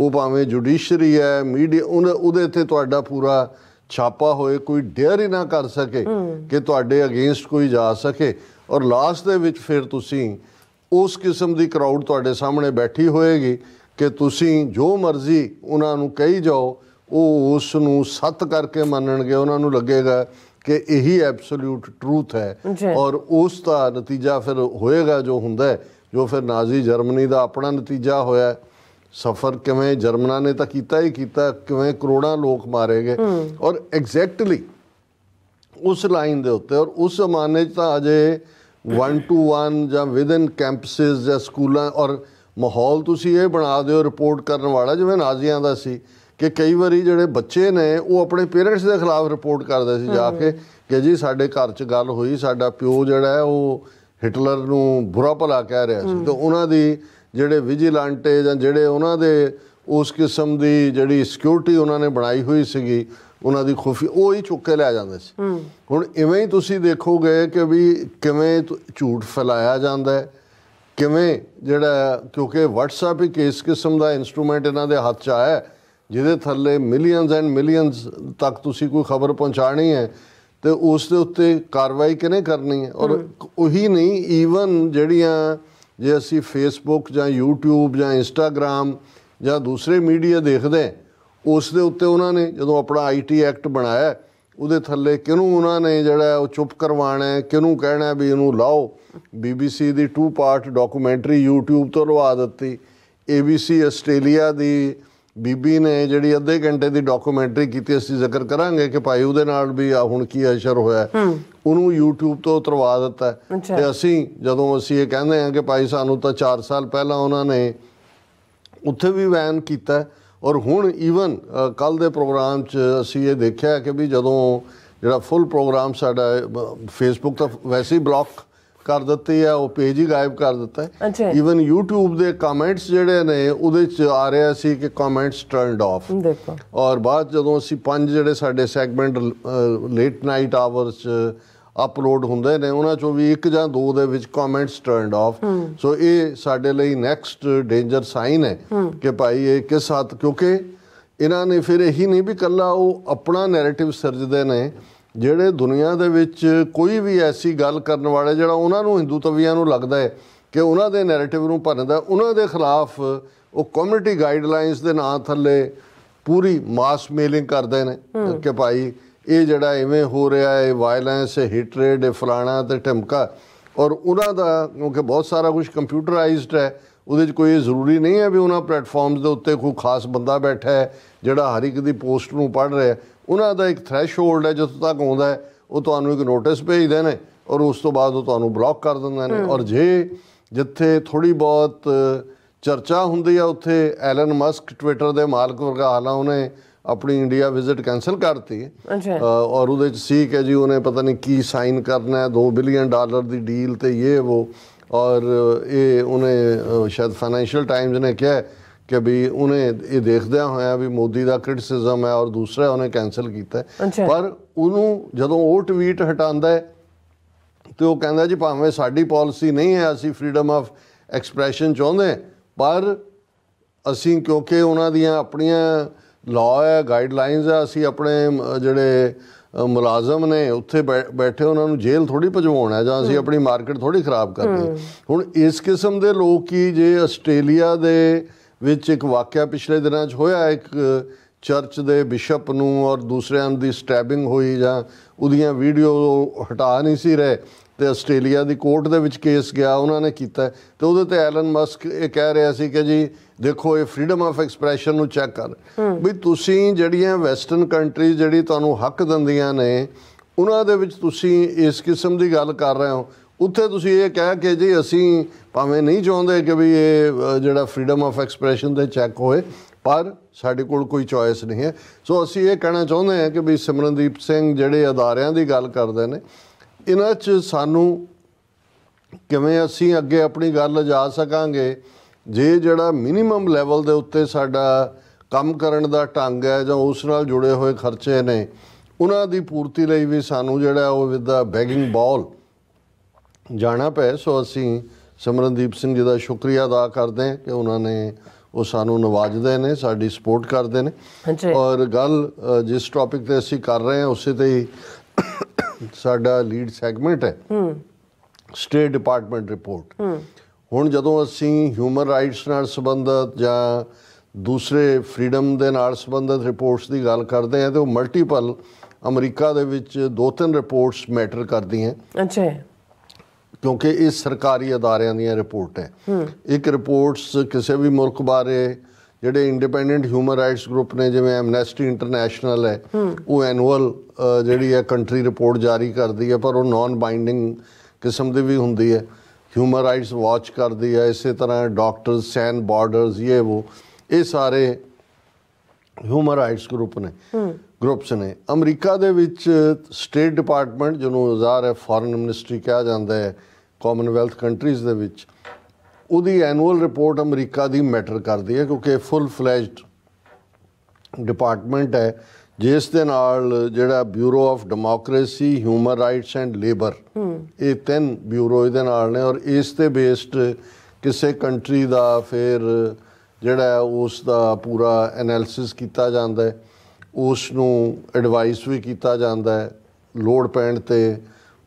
ਉਹ ਭਾਵੇਂ ਜੁਡੀਸ਼ਰੀ ਹੈ ਮੀਡੀਆ ਉਹਦੇ ਤੇ ਤੁਹਾਡਾ ਪੂਰਾ ਛਾਪਾ ਹੋਏ ਕੋਈ ਡੇਅਰ ਹੀ ਨਾ ਕਰ ਸਕੇ ਕਿ ਤੁਹਾਡੇ ਅਗੇਂਸਟ ਕੋਈ ਜਾ ਸਕੇ ਔਰ ਲਾਸਟ ਦੇ ਵਿੱਚ ਫਿਰ ਤੁਸੀਂ ਉਸ ਕਿਸਮ ਦੀ ਕਰਾਊਡ ਤੁਹਾਡੇ ਸਾਹਮਣੇ ਬੈਠੀ ਹੋਏਗੀ ਕਿ ਤੁਸੀਂ ਜੋ ਮਰਜ਼ੀ ਉਹਨਾਂ ਨੂੰ ਕਹੀ ਜਾਓ ਉਹ ਉਸ ਨੂੰ ਸੱਤ ਕਰਕੇ ਮੰਨਣਗੇ ਉਹਨਾਂ ਨੂੰ ਲੱਗੇਗਾ ਕਿ ਇਹੀ ਐਬਸੋਲੂਟ ਟਰੂਥ ਹੈ ਔਰ ਉਸ ਦਾ ਨਤੀਜਾ ਫਿਰ ਹੋਏਗਾ ਜੋ ਹੁੰਦਾ ਜੋ ਫਿਰ ਨਾਜ਼ੀ ਜਰਮਨੀ ਦਾ ਆਪਣਾ ਨਤੀਜਾ ਹੋਇਆ ਸਫਰ ਕਿਵੇਂ ਜਰਮਨਾ ਨੇ ਤਾਂ ਕੀਤਾ ਹੀ ਕੀਤਾ ਕਿਵੇਂ ਕਰੋੜਾਂ ਲੋਕ ਮਾਰੇ ਗਏ ਔਰ ਐਗਜ਼ੈਕਟਲੀ ਉਸ ਲਾਈਨ ਦੇ ਉੱਤੇ ਔਰ ਉਸ ਜ਼ਮਾਨੇ 'ਚ ਤਾਂ ਅਜੇ 1 ਟੂ 1 ਜਾਂ ਵਿਦਨ ਕੈਂਪਸਸ ਜਾਂ ਸਕੂਲਾਂ ਔਰ ਮਾਹੌਲ ਤੁਸੀਂ ਇਹ ਬਣਾ ਦਿਓ ਰਿਪੋਰਟ ਕਰਨ ਵਾਲਾ ਜਿਵੇਂ ਨਾਜ਼ੀਆਂ ਦਾ ਸੀ ਕਿ ਕਈ ਵਾਰੀ ਜਿਹੜੇ ਬੱਚੇ ਨੇ ਉਹ ਆਪਣੇ ਪੇਰੈਂਟਸ ਦੇ ਖਿਲਾਫ ਰਿਪੋਰਟ ਕਰਦੇ ਸੀ ਜਾ ਕੇ ਕਿ ਜੀ ਸਾਡੇ ਘਰ 'ਚ ਗੱਲ ਹੋਈ ਸਾਡਾ ਪਿਓ ਜਿਹੜਾ ਹੈ ਉਹ ਹਿਟਲਰ ਨੂੰ ਬੁਰਾ ਭਲਾ ਕਹਿ ਰਿਹਾ ਸੀ ਤੇ ਉਹਨਾਂ ਦੀ ਜਿਹੜੇ ਵਿਜੀਲੈਂਟੇ ਜਾਂ ਜਿਹੜੇ ਉਹਨਾਂ ਦੇ ਉਸ ਕਿਸਮ ਦੀ ਜਿਹੜੀ ਸਿਕਿਉਰਿਟੀ ਉਹਨਾਂ ਨੇ ਬਣਾਈ ਹੋਈ ਸੀਗੀ ਉਹਨਾਂ ਦੀ ਖੁਫੀ ਉਹ ਹੀ ਚੁੱਕ ਕੇ ਲੈ ਜਾਂਦੇ ਸੀ ਹੁਣ ਇਵੇਂ ਹੀ ਤੁਸੀਂ ਦੇਖੋਗੇ ਕਿ ਵੀ ਕਿਵੇਂ ਝੂਠ ਫੈਲਾਇਆ ਜਾਂਦਾ ਹੈ ਕਿਵੇਂ ਜਿਹੜਾ ਕਿਉਂਕਿ WhatsApp ਹੀ ਕਿਸ ਕਿਸਮ ਦਾ ਇਨਸਟਰੂਮੈਂਟ ਇਹਨਾਂ ਦੇ ਹੱਥ 'ਚ ਆਇਆ ਜਿਹਦੇ ਥੱਲੇ ਮਿਲੀਅਨਸ ਐਂਡ ਮਿਲੀਅਨਸ ਤੱਕ ਤੁਸੀਂ ਕੋਈ ਖਬਰ ਪਹੁੰਚਾਣੀ ਹੈ ਤੇ ਉਸ ਦੇ ਉੱਤੇ ਕਾਰਵਾਈ ਕਿਨੇ ਕਰਨੀ ਹੈ ਔਰ ਉਹੀ ਨਹੀਂ ਈਵਨ ਜਿਹੜੀਆਂ ਜੇ ਅਸੀਂ ਫੇਸਬੁੱਕ ਜਾਂ YouTube ਜਾਂ Instagram ਜਾਂ ਦੂਸਰੇ ਮੀਡੀਆ ਦੇਖਦੇ ਉਸ ਦੇ ਉੱਤੇ ਉਹਨਾਂ ਨੇ ਜਦੋਂ ਆਪਣਾ ਆਈਟੀ ਐਕਟ ਬਣਾਇਆ ਉਹਦੇ ਥੱਲੇ ਕਿਹਨੂੰ ਉਹਨਾਂ ਨੇ ਜਿਹੜਾ ਉਹ ਚੁੱਪ ਕਰਵਾਣਾ ਹੈ ਕਿਹਨੂੰ ਕਹਿਣਾ ਵੀ ਇਹਨੂੰ ਲਾਓ BBC ਦੀ 2 ਪਾਰਟ ਡਾਕੂਮੈਂਟਰੀ YouTube ਤੋਂ ਲਵਾ ਦਿੱਤੀ ABC ਆਸਟ੍ਰੇਲੀਆ ਦੀ ਬੀਬੀ ਨੇ ਜਿਹੜੀ ਅੱਧੇ ਘੰਟੇ ਦੀ ਡਾਕੂਮੈਂਟਰੀ ਕੀਤੀ ਅਸੀਂ ਜ਼ਿਕਰ ਕਰਾਂਗੇ ਕਿ ਭਾਈ ਉਹਦੇ ਨਾਲ ਵੀ ਆ ਹੁਣ ਕੀ ਅਸ਼ਰ ਹੋਇਆ ਉਹਨੂੰ YouTube ਤੋਂ ਉਤਰਵਾ ਦਿੱਤਾ ਤੇ ਅਸੀਂ ਜਦੋਂ ਅਸੀਂ ਇਹ ਕਹਿੰਦੇ ਹਾਂ ਕਿ ਭਾਈ ਸਾਨੂੰ ਤਾਂ 4 ਸਾਲ ਪਹਿਲਾਂ ਉਹਨਾਂ ਨੇ ਉੱਥੇ ਵੀ ਵੈਨ ਕੀਤਾ ਔਰ ਹੁਣ ਈਵਨ ਕੱਲ ਦੇ ਪ੍ਰੋਗਰਾਮ 'ਚ ਅਸੀਂ ਇਹ ਦੇਖਿਆ ਕਿ ਵੀ ਜਦੋਂ ਜਿਹੜਾ ਫੁੱਲ ਪ੍ਰੋਗਰਾਮ ਸਾਡਾ ਫੇਸਬੁੱਕ ਤਾਂ ਵੈਸੇ ਹੀ ਬਲੌਕ ਕਰ ਦਿੱਤੀ ਹੈ ਉਹ ਪੇਜ ਹੀ ਗਾਇਬ ਕਰ ਦਿੱਤਾ ਹੈ ਈਵਨ YouTube ਦੇ ਕਮੈਂਟਸ ਜਿਹੜੇ ਨੇ ਉਹਦੇ ਚ ਆ ਰਿਹਾ ਸੀ ਕਿ ਕਮੈਂਟਸ ਟਰਨਡ ਆਫ ਦੇਖੋ ਔਰ ਬਾਅਦ ਜਦੋਂ ਅਸੀਂ ਪੰਜ ਜਿਹੜੇ ਸਾਡੇ segment late night hours upload ਹੁੰਦੇ ਨੇ ਉਹਨਾਂ ਚੋਂ ਵੀ ਇੱਕ ਜਾਂ ਦੋ ਦੇ ਵਿੱਚ ਕਮੈਂਟਸ ਟਰਨਡ ਆਫ ਸੋ ਇਹ ਸਾਡੇ ਲਈ ਨੈਕਸਟ ਡੇਂਜਰ ਸਾਈਨ ਹੈ ਕਿ ਭਾਈ ਇਹ ਕਿਸ ਹੱਦ ਕਿਉਂਕਿ ਇਹਨਾਂ ਨੇ ਫਿਰ ਇਹੀ ਨਹੀਂ ਵੀ ਕੱਲਾ ਉਹ ਆਪਣਾ ਨੈਰੇਟਿਵ ਸਿਰਜਦੇ ਨੇ ਜਿਹੜੇ ਦੁਨੀਆ ਦੇ ਵਿੱਚ ਕੋਈ ਵੀ ਐਸੀ ਗੱਲ ਕਰਨ ਵਾਲੇ ਜਿਹੜਾ ਉਹਨਾਂ ਨੂੰ ਹਿੰਦੂ ਤਵੀਆਂ ਨੂੰ ਲੱਗਦਾ ਹੈ ਕਿ ਉਹਨਾਂ ਦੇ ਨੈਰੇਟਿਵ ਨੂੰ ਭੰਨਦਾ ਉਹਨਾਂ ਦੇ ਖਿਲਾਫ ਉਹ ਕਮਿਊਨਿਟੀ ਗਾਈਡਲਾਈਨਸ ਦੇ ਨਾਂ ਥੱਲੇ ਪੂਰੀ ਮਾਸ ਮੇਲਿੰਗ ਕਰਦੇ ਨੇ ਕਿ ਭਾਈ ਇਹ ਜਿਹੜਾ ਐਵੇਂ ਹੋ ਰਿਹਾ ਹੈ ਵਾਇਲੈਂਸ ਹੈ ਹਿਟਰੇਡ ਹੈ ਫਲਾਣਾ ਤੇ ਢਮਕਾ ਔਰ ਉਹਨਾਂ ਦਾ ਕਿਉਂਕਿ ਬਹੁਤ ਸਾਰਾ ਕੁਝ ਕੰਪਿਊਟਰਾਈਜ਼ਡ ਹੈ ਉਹਦੇ 'ਚ ਕੋਈ ਜ਼ਰੂਰੀ ਨਹੀਂ ਹੈ ਵੀ ਉਹਨਾਂ ਪਲੇਟਫਾਰਮਸ ਦੇ ਉੱਤੇ ਕੋਈ ਖਾਸ ਬੰਦਾ ਬੈਠਾ ਹੈ ਜਿਹੜਾ ਹਰ ਇੱਕ ਦੀ ਪੋਸਟ ਨੂੰ ਪੜ੍ਹ ਰਿਹਾ ਉਹਨਾਂ ਦਾ ਇੱਕ ਥ੍ਰੈਸ਼ਹੋਲਡ ਹੈ ਜਦੋਂ ਤੱਕ ਆਉਂਦਾ ਹੈ ਉਹ ਤੁਹਾਨੂੰ ਇੱਕ ਨੋਟਿਸ ਭੇਜਦੇ ਨੇ ਔਰ ਉਸ ਤੋਂ ਬਾਅਦ ਉਹ ਤੁਹਾਨੂੰ ਬਲੌਕ ਕਰ ਦਿੰਦੇ ਨੇ ਔਰ ਜੇ ਜਿੱਥੇ ਥੋੜੀ ਬਹੁਤ ਚਰਚਾ ਹੁੰਦੀ ਆ ਉੱਥੇ ਐਲਨ ਮਸਕ ਟਵਿੱਟਰ ਦੇ ਮਾਲਕ ਵਰਗਾ ਹਾਲਾ ਉਹਨੇ ਆਪਣੀ ਇੰਡੀਆ ਵਿਜ਼ਿਟ ਕੈਨਸਲ ਕਰਤੀ ਔਰ ਉਹਦੇ ਚ ਸੀ ਕਿ ਜੀ ਉਹਨੇ ਪਤਾ ਨਹੀਂ ਕੀ ਸਾਈਨ ਕਰਨਾ ਹੈ 2 ਬਿਲੀਅਨ ਡਾਲਰ ਦੀ ਡੀਲ ਤੇ ਇਹ ਉਹ ਔਰ ਇਹ ਉਹਨੇ ਸ਼ਾਇਦ ਫਾਈਨੈਂਸ਼ੀਅਲ ਟਾਈਮਜ਼ ਨੇ ਕਿਹਾ ਕਿ ਵੀ ਉਹਨੇ ਇਹ ਦੇਖਦਿਆਂ ਹੋਇਆ ਵੀ ਮੋਦੀ ਦਾ ਕ੍ਰਿਟਿਸਿਜ਼ਮ ਹੈ ਔਰ ਦੂਸਰਾ ਉਹਨੇ ਕੈਨਸਲ ਕੀਤਾ ਪਰ ਉਹਨੂੰ ਜਦੋਂ ਉਹ ਟਵੀਟ ਹਟਾਉਂਦਾ ਹੈ ਤੇ ਉਹ ਕਹਿੰਦਾ ਜੀ ਭਾਵੇਂ ਸਾਡੀ ਪਾਲਿਸੀ ਨਹੀਂ ਹੈ ਅਸੀਂ ਫਰੀडम ਆਫ ਐਕਸਪ੍ਰੈਸ਼ਨ ਚਾਹੁੰਦੇ ਪਰ ਅਸੀਂ ਕਿਉਂਕਿ ਉਹਨਾਂ ਦੀਆਂ ਆਪਣੀਆਂ ਲਾਅ ਹੈ ਗਾਈਡਲਾਈਨਸ ਹੈ ਅਸੀਂ ਆਪਣੇ ਜਿਹੜੇ ਮੁਲਾਜ਼ਮ ਨੇ ਉੱਥੇ ਬੈਠੇ ਉਹਨਾਂ ਨੂੰ ਜੇਲ੍ਹ ਥੋੜੀ ਭਜਵਾਉਣਾ ਜਾਂ ਅਸੀਂ ਆਪਣੀ ਮਾਰਕੀਟ ਥੋੜੀ ਖਰਾਬ ਕਰਦੇ ਹੁਣ ਇਸ ਕਿਸਮ ਦੇ ਲੋਕ ਕੀ ਜੇ ਆਸਟ੍ਰੇਲੀਆ ਦੇ ਵਿੱਚ ਇੱਕ ਵਾਕਿਆ ਪਿਛਲੇ ਦਿਨਾਂ 'ਚ ਹੋਇਆ ਇੱਕ ਚਰਚ ਦੇ ਬਿਸ਼ਪ ਨੂੰ ਔਰ ਦੂਸਰਿਆਂ ਦੀ ਸਟੈਬਿੰਗ ਹੋਈ ਜਾਂ ਉਹਦੀਆਂ ਵੀਡੀਓ ਹਟਾ ਨਹੀਂ ਸੀ ਰਹੇ ਤੇ ਆਸਟ੍ਰੇਲੀਆ ਦੀ ਕੋਰਟ ਦੇ ਵਿੱਚ ਕੇਸ ਗਿਆ ਉਹਨਾਂ ਨੇ ਕੀਤਾ ਤੇ ਉਹਦੇ ਤੇ ਐਲਨ ਮਸਕ ਇਹ ਕਹਿ ਰਿਹਾ ਸੀ ਕਿ ਜੀ ਦੇਖੋ ਇਹ ਫਰੀडम ਆਫ ਐਕਸਪ੍ਰੈਸ਼ਨ ਨੂੰ ਚੈੱਕ ਕਰ ਵੀ ਤੁਸੀਂ ਜਿਹੜੀਆਂ ਵੈਸਟਰਨ ਕੰਟਰੀਜ਼ ਜਿਹੜੀ ਤੁਹਾਨੂੰ ਹੱਕ ਦਿੰਦੀਆਂ ਨੇ ਉਹਨਾਂ ਦੇ ਵਿੱਚ ਤੁਸੀਂ ਇਸ ਕਿਸਮ ਦੀ ਗੱਲ ਕਰ ਰਹੇ ਹੋ ਉੱਥੇ ਤੁਸੀਂ ਇਹ ਕਹਿ ਕੇ ਜੀ ਅਸੀਂ ਭਾਵੇਂ ਨਹੀਂ ਚਾਹੁੰਦੇ ਕਿ ਵੀ ਇਹ ਜਿਹੜਾ ਫਰੀडम ਆਫ ਐਕਸਪ੍ਰੈਸ਼ਨ ਤੇ ਚੈੱਕ ਹੋਏ ਪਰ ਸਾਡੇ ਕੋਲ ਕੋਈ ਚੋਇਸ ਨਹੀਂ ਹੈ ਸੋ ਅਸੀਂ ਇਹ ਕਹਿਣਾ ਚਾਹੁੰਦੇ ਹਾਂ ਕਿ ਵੀ ਸਿਮਰਨਦੀਪ ਸਿੰਘ ਜਿਹੜੇ ਅਦਾਰਿਆਂ ਦੀ ਗੱਲ ਕਰਦੇ ਨੇ ਇਹਨਾਂ 'ਚ ਸਾਨੂੰ ਕਿਵੇਂ ਅਸੀਂ ਅੱਗੇ ਆਪਣੀ ਗੱਲ ਜਾ ਸਕਾਂਗੇ ਜੇ ਜਿਹੜਾ ਮਿਨੀਮਮ ਲੈਵਲ ਦੇ ਉੱਤੇ ਸਾਡਾ ਕੰਮ ਕਰਨ ਦਾ ਢੰਗ ਹੈ ਜਾਂ ਉਸ ਨਾਲ ਜੁੜੇ ਹੋਏ ਖਰਚੇ ਨੇ ਉਹਨਾਂ ਦੀ ਪੂਰਤੀ ਲਈ ਵੀ ਸਾਨੂੰ ਜਿਹੜਾ ਉਹ ਵਿਦ ਦਾ ਬੈਗਿੰਗ ਬਾਲ ਜਾਣਾ ਪਏ ਸੋ ਅਸੀਂ ਸਿਮਰਨਦੀਪ ਸਿੰਘ ਜੀ ਦਾ ਸ਼ੁਕਰੀਆ ਅਦਾ ਕਰਦੇ ਹਾਂ ਕਿ ਉਹਨਾਂ ਨੇ ਉਹ ਸਾਨੂੰ ਨਵਾਜਦੇ ਨੇ ਸਾਡੀ ਸਪੋਰਟ ਕਰਦੇ ਨੇ ਔਰ ਗੱਲ ਜਿਸ ਟੌਪਿਕ ਤੇ ਅਸੀਂ ਕਰ ਰਹੇ ਹਾਂ ਉਸੇ ਤੇ ਹੀ ਸਾਡਾ ਲੀਡ ਸੈਗਮੈਂਟ ਹੈ ਸਟੇਟ ਡਿਪਾਰਟਮੈਂਟ ਰਿਪੋਰਟ ਹੁਣ ਜਦੋਂ ਅਸੀਂ ਹਿਊਮਨ ਰਾਈਟਸ ਨਾਲ ਸੰਬੰਧਤ ਜਾਂ ਦੂਸਰੇ ਫਰੀडम ਦੇ ਨਾਲ ਸੰਬੰਧਤ ਰਿਪੋਰਟਸ ਦੀ ਗੱਲ ਕਰਦੇ ਆ ਤੇ ਉਹ ਮਲਟੀਪਲ ਅਮਰੀਕਾ ਦੇ ਵਿੱਚ ਦੋ ਤਿੰਨ ਰਿਪੋਰਟਸ ਮੈਟਰ ਕਰਦੀਆਂ ਅੱਛਾ ਕਿਉਂਕਿ ਇਹ ਸਰਕਾਰੀ ਅਦਾਰਿਆਂ ਦੀਆਂ ਰਿਪੋਰਟ ਹੈ ਇੱਕ ਰਿਪੋਰਟਸ ਕਿਸੇ ਵੀ ਮੁਲਕ ਬਾਰੇ ਜਿਹੜੇ ਇੰਡੀਪੈਂਡੈਂਟ ਹਿਊਮਨ ਰਾਈਟਸ ਗਰੁੱਪ ਨੇ ਜਿਵੇਂ ਐਮਨੈਸਟੀ ਇੰਟਰਨੈਸ਼ਨਲ ਹੈ ਉਹ ਐਨੂਅਲ ਜਿਹੜੀ ਹੈ ਕੰਟਰੀ ਰਿਪੋਰਟ ਜਾਰੀ ਕਰਦੀ ਹੈ ਪਰ ਉਹ ਨਾਨ ਬਾਈਂਡਿੰਗ ਕਿਸਮ ਦੀ ਵੀ ਹੁੰਦੀ ਹੈ ਹਿਊਮਨ ਰਾਈਟਸ ਵਾਚ ਕਰਦੀ ਹੈ ਇਸੇ ਤਰ੍ਹਾਂ ਡਾਕਟਰਸ ਸੈਨ ਬਾਰਡਰਸ ਇਹ ਉਹ ਇਹ ਸਾਰੇ ਹਿਊਮਨ ਰਾਈਟਸ ਗਰੁੱਪ ਨੇ ਗਰੁੱਪਸ ਨੇ ਅਮਰੀਕਾ ਦੇ ਵਿੱਚ ਸਟੇਟ ਡਿਪਾਰਟਮੈਂਟ ਜਿਹਨੂੰ ਹਜ਼ਾਰ ਹੈ ਫੋਰਨ ਮਿਨਿਸਟਰੀ ਕਿਹਾ ਜਾਂਦਾ ਹੈ ਕਾਮਨਵੈਲਥ ਕੰਟਰੀਜ਼ ਦੇ ਵਿੱਚ ਉਹਦੀ ਐਨੂਅਲ ਰਿਪੋਰਟ ਅਮਰੀਕਾ ਦੀ ਮੈਟਰ ਕਰਦੀ ਹੈ ਕਿਉਂਕਿ ਫੁੱਲ ਫਲੇਜਡ ਡਿਪਾਰਟਮੈਂਟ ਹੈ ਜਿਸ ਦੇ ਨਾਲ ਜਿਹੜਾ bureau of democracy human rights and labour ਇਹ ਤਿੰਨ ਬਿਊਰੋ ਇਹਦੇ ਨਾਲ ਨੇ ਔਰ ਇਸ ਤੇ ਬੇਸਡ ਕਿਸੇ ਕੰਟਰੀ ਦਾ ਫਿਰ ਜਿਹੜਾ ਉਸ ਦਾ ਪੂਰਾ ਐਨਾਲਿਸਿਸ ਕੀਤਾ ਜਾਂਦਾ ਹੈ ਉਸ ਨੂੰ ਐਡਵਾਈਸ ਵੀ ਕੀਤਾ ਜਾਂਦਾ ਹੈ ਲੋੜ ਪੈਣ ਤੇ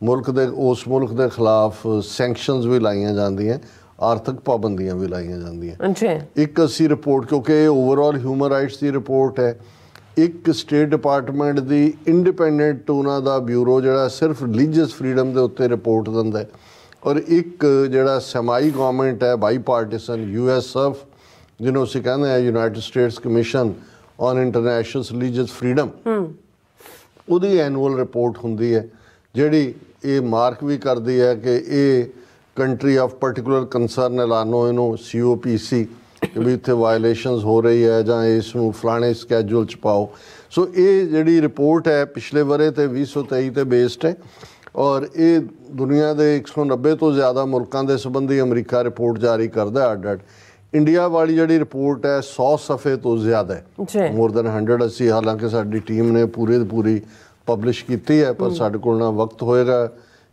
ਮੁਲਕ ਦੇ ਉਸ ਮੁਲਕ ਦੇ ਖਿਲਾਫ ਸੈਂਕਸ਼ਨਸ ਵੀ ਲਾਈਆਂ ਜਾਂਦੀਆਂ ਆਰਥਿਕ ਪਾਬੰਦੀਆਂ ਵੀ ਲਾਈਆਂ ਜਾਂਦੀਆਂ ਅੱਛਾ ਇੱਕ ਅਸੀਂ ਰਿਪੋਰਟ ਕਿਉਂਕਿ ਇਹ ਓਵਰਆਲ ਹਿਊਮਨ ਰਾਈਟਸ ਦੀ ਰਿਪੋਰਟ ਹੈ ਇੱਕ ਸਟੇਟ ਡਿਪਾਰਟਮੈਂਟ ਦੀ ਇੰਡੀਪੈਂਡੈਂਟ ਉਹਨਾਂ ਦਾ ਬਿਊਰੋ ਜਿਹੜਾ ਸਿਰਫ ਰਿਲੀਜੀਅਸ ਫਰੀडम ਦੇ ਉੱਤੇ ਰਿਪੋਰਟ ਦਿੰਦਾ ਹੈ ਔਰ ਇੱਕ ਜਿਹੜਾ ਸਮਾਈ ਗਵਰਨਮੈਂਟ ਹੈ ਬਾਈਪਾਰਟਿਸਨ ਯੂਐਸਐਫ ਜਿਹਨੂੰ ਅਸੀਂ ਕਹਿੰਦੇ ਆ United States commission on international religious freedom ਹੂੰ ਉਹਦੀ ਐਨੂਅਲ ਰਿਪੋਰਟ ਹੁੰਦੀ ਹੈ ਜਿਹੜੀ ਇਹ ਮਾਰਕ ਵੀ ਕਰਦੀ ਹੈ ਕਿ ਇਹ ਕੰਟਰੀ ਆਫ ਪਾਰਟਿਕੂਲਰ ਕੰਸਰਨ ਐਲਾਨੋ ਇਹਨੂੰ ਸੀਓਪੀਸੀ ਕਿ ਵੀ ਇੱਥੇ ਵਾਇਲੇਸ਼ਨਸ ਹੋ ਰਹੀ ਹੈ ਜਾਂ ਇਸ ਨੂੰ ਫਲਾਣੇ ਸਕੇਜੂਲ ਚ ਪਾਓ ਸੋ ਇਹ ਜਿਹੜੀ ਰਿਪੋਰਟ ਹੈ ਪਿਛਲੇ ਬਰੇ ਤੇ 2023 ਤੇ ਬੇਸਡ ਹੈ ਔਰ ਇਹ ਦੁਨੀਆ ਦੇ 190 ਤੋਂ ਜ਼ਿਆਦਾ ਮੁਲਕਾਂ ਦੇ ਸੰਬੰਧੀ ਅਮਰੀਕਾ ਰਿਪੋਰਟ ਜਾਰੀ ਕਰਦਾ ਹੈ ਅੱਡ ਇੰਡੀਆ ਵਾਲੀ ਜਿਹੜੀ ਰਿਪੋਰਟ ਹੈ 100 ਸਫੇ ਤੋਂ ਜ਼ਿਆਦਾ ਹੈ ਮੋਰ ਦਨ 100 ਅਸੀਂ ਹਾਲਾਂਕਿ ਸਾਡੀ ਟੀਮ ਨੇ ਪੂਰੇ ਦੀ ਪੂਰੀ ਪਬਲਿਸ਼ ਕੀਤੀ ਹੈ ਪਰ ਸਾਡੇ ਕੋਲ ਨਾ ਵਕਤ ਹੋਏਗਾ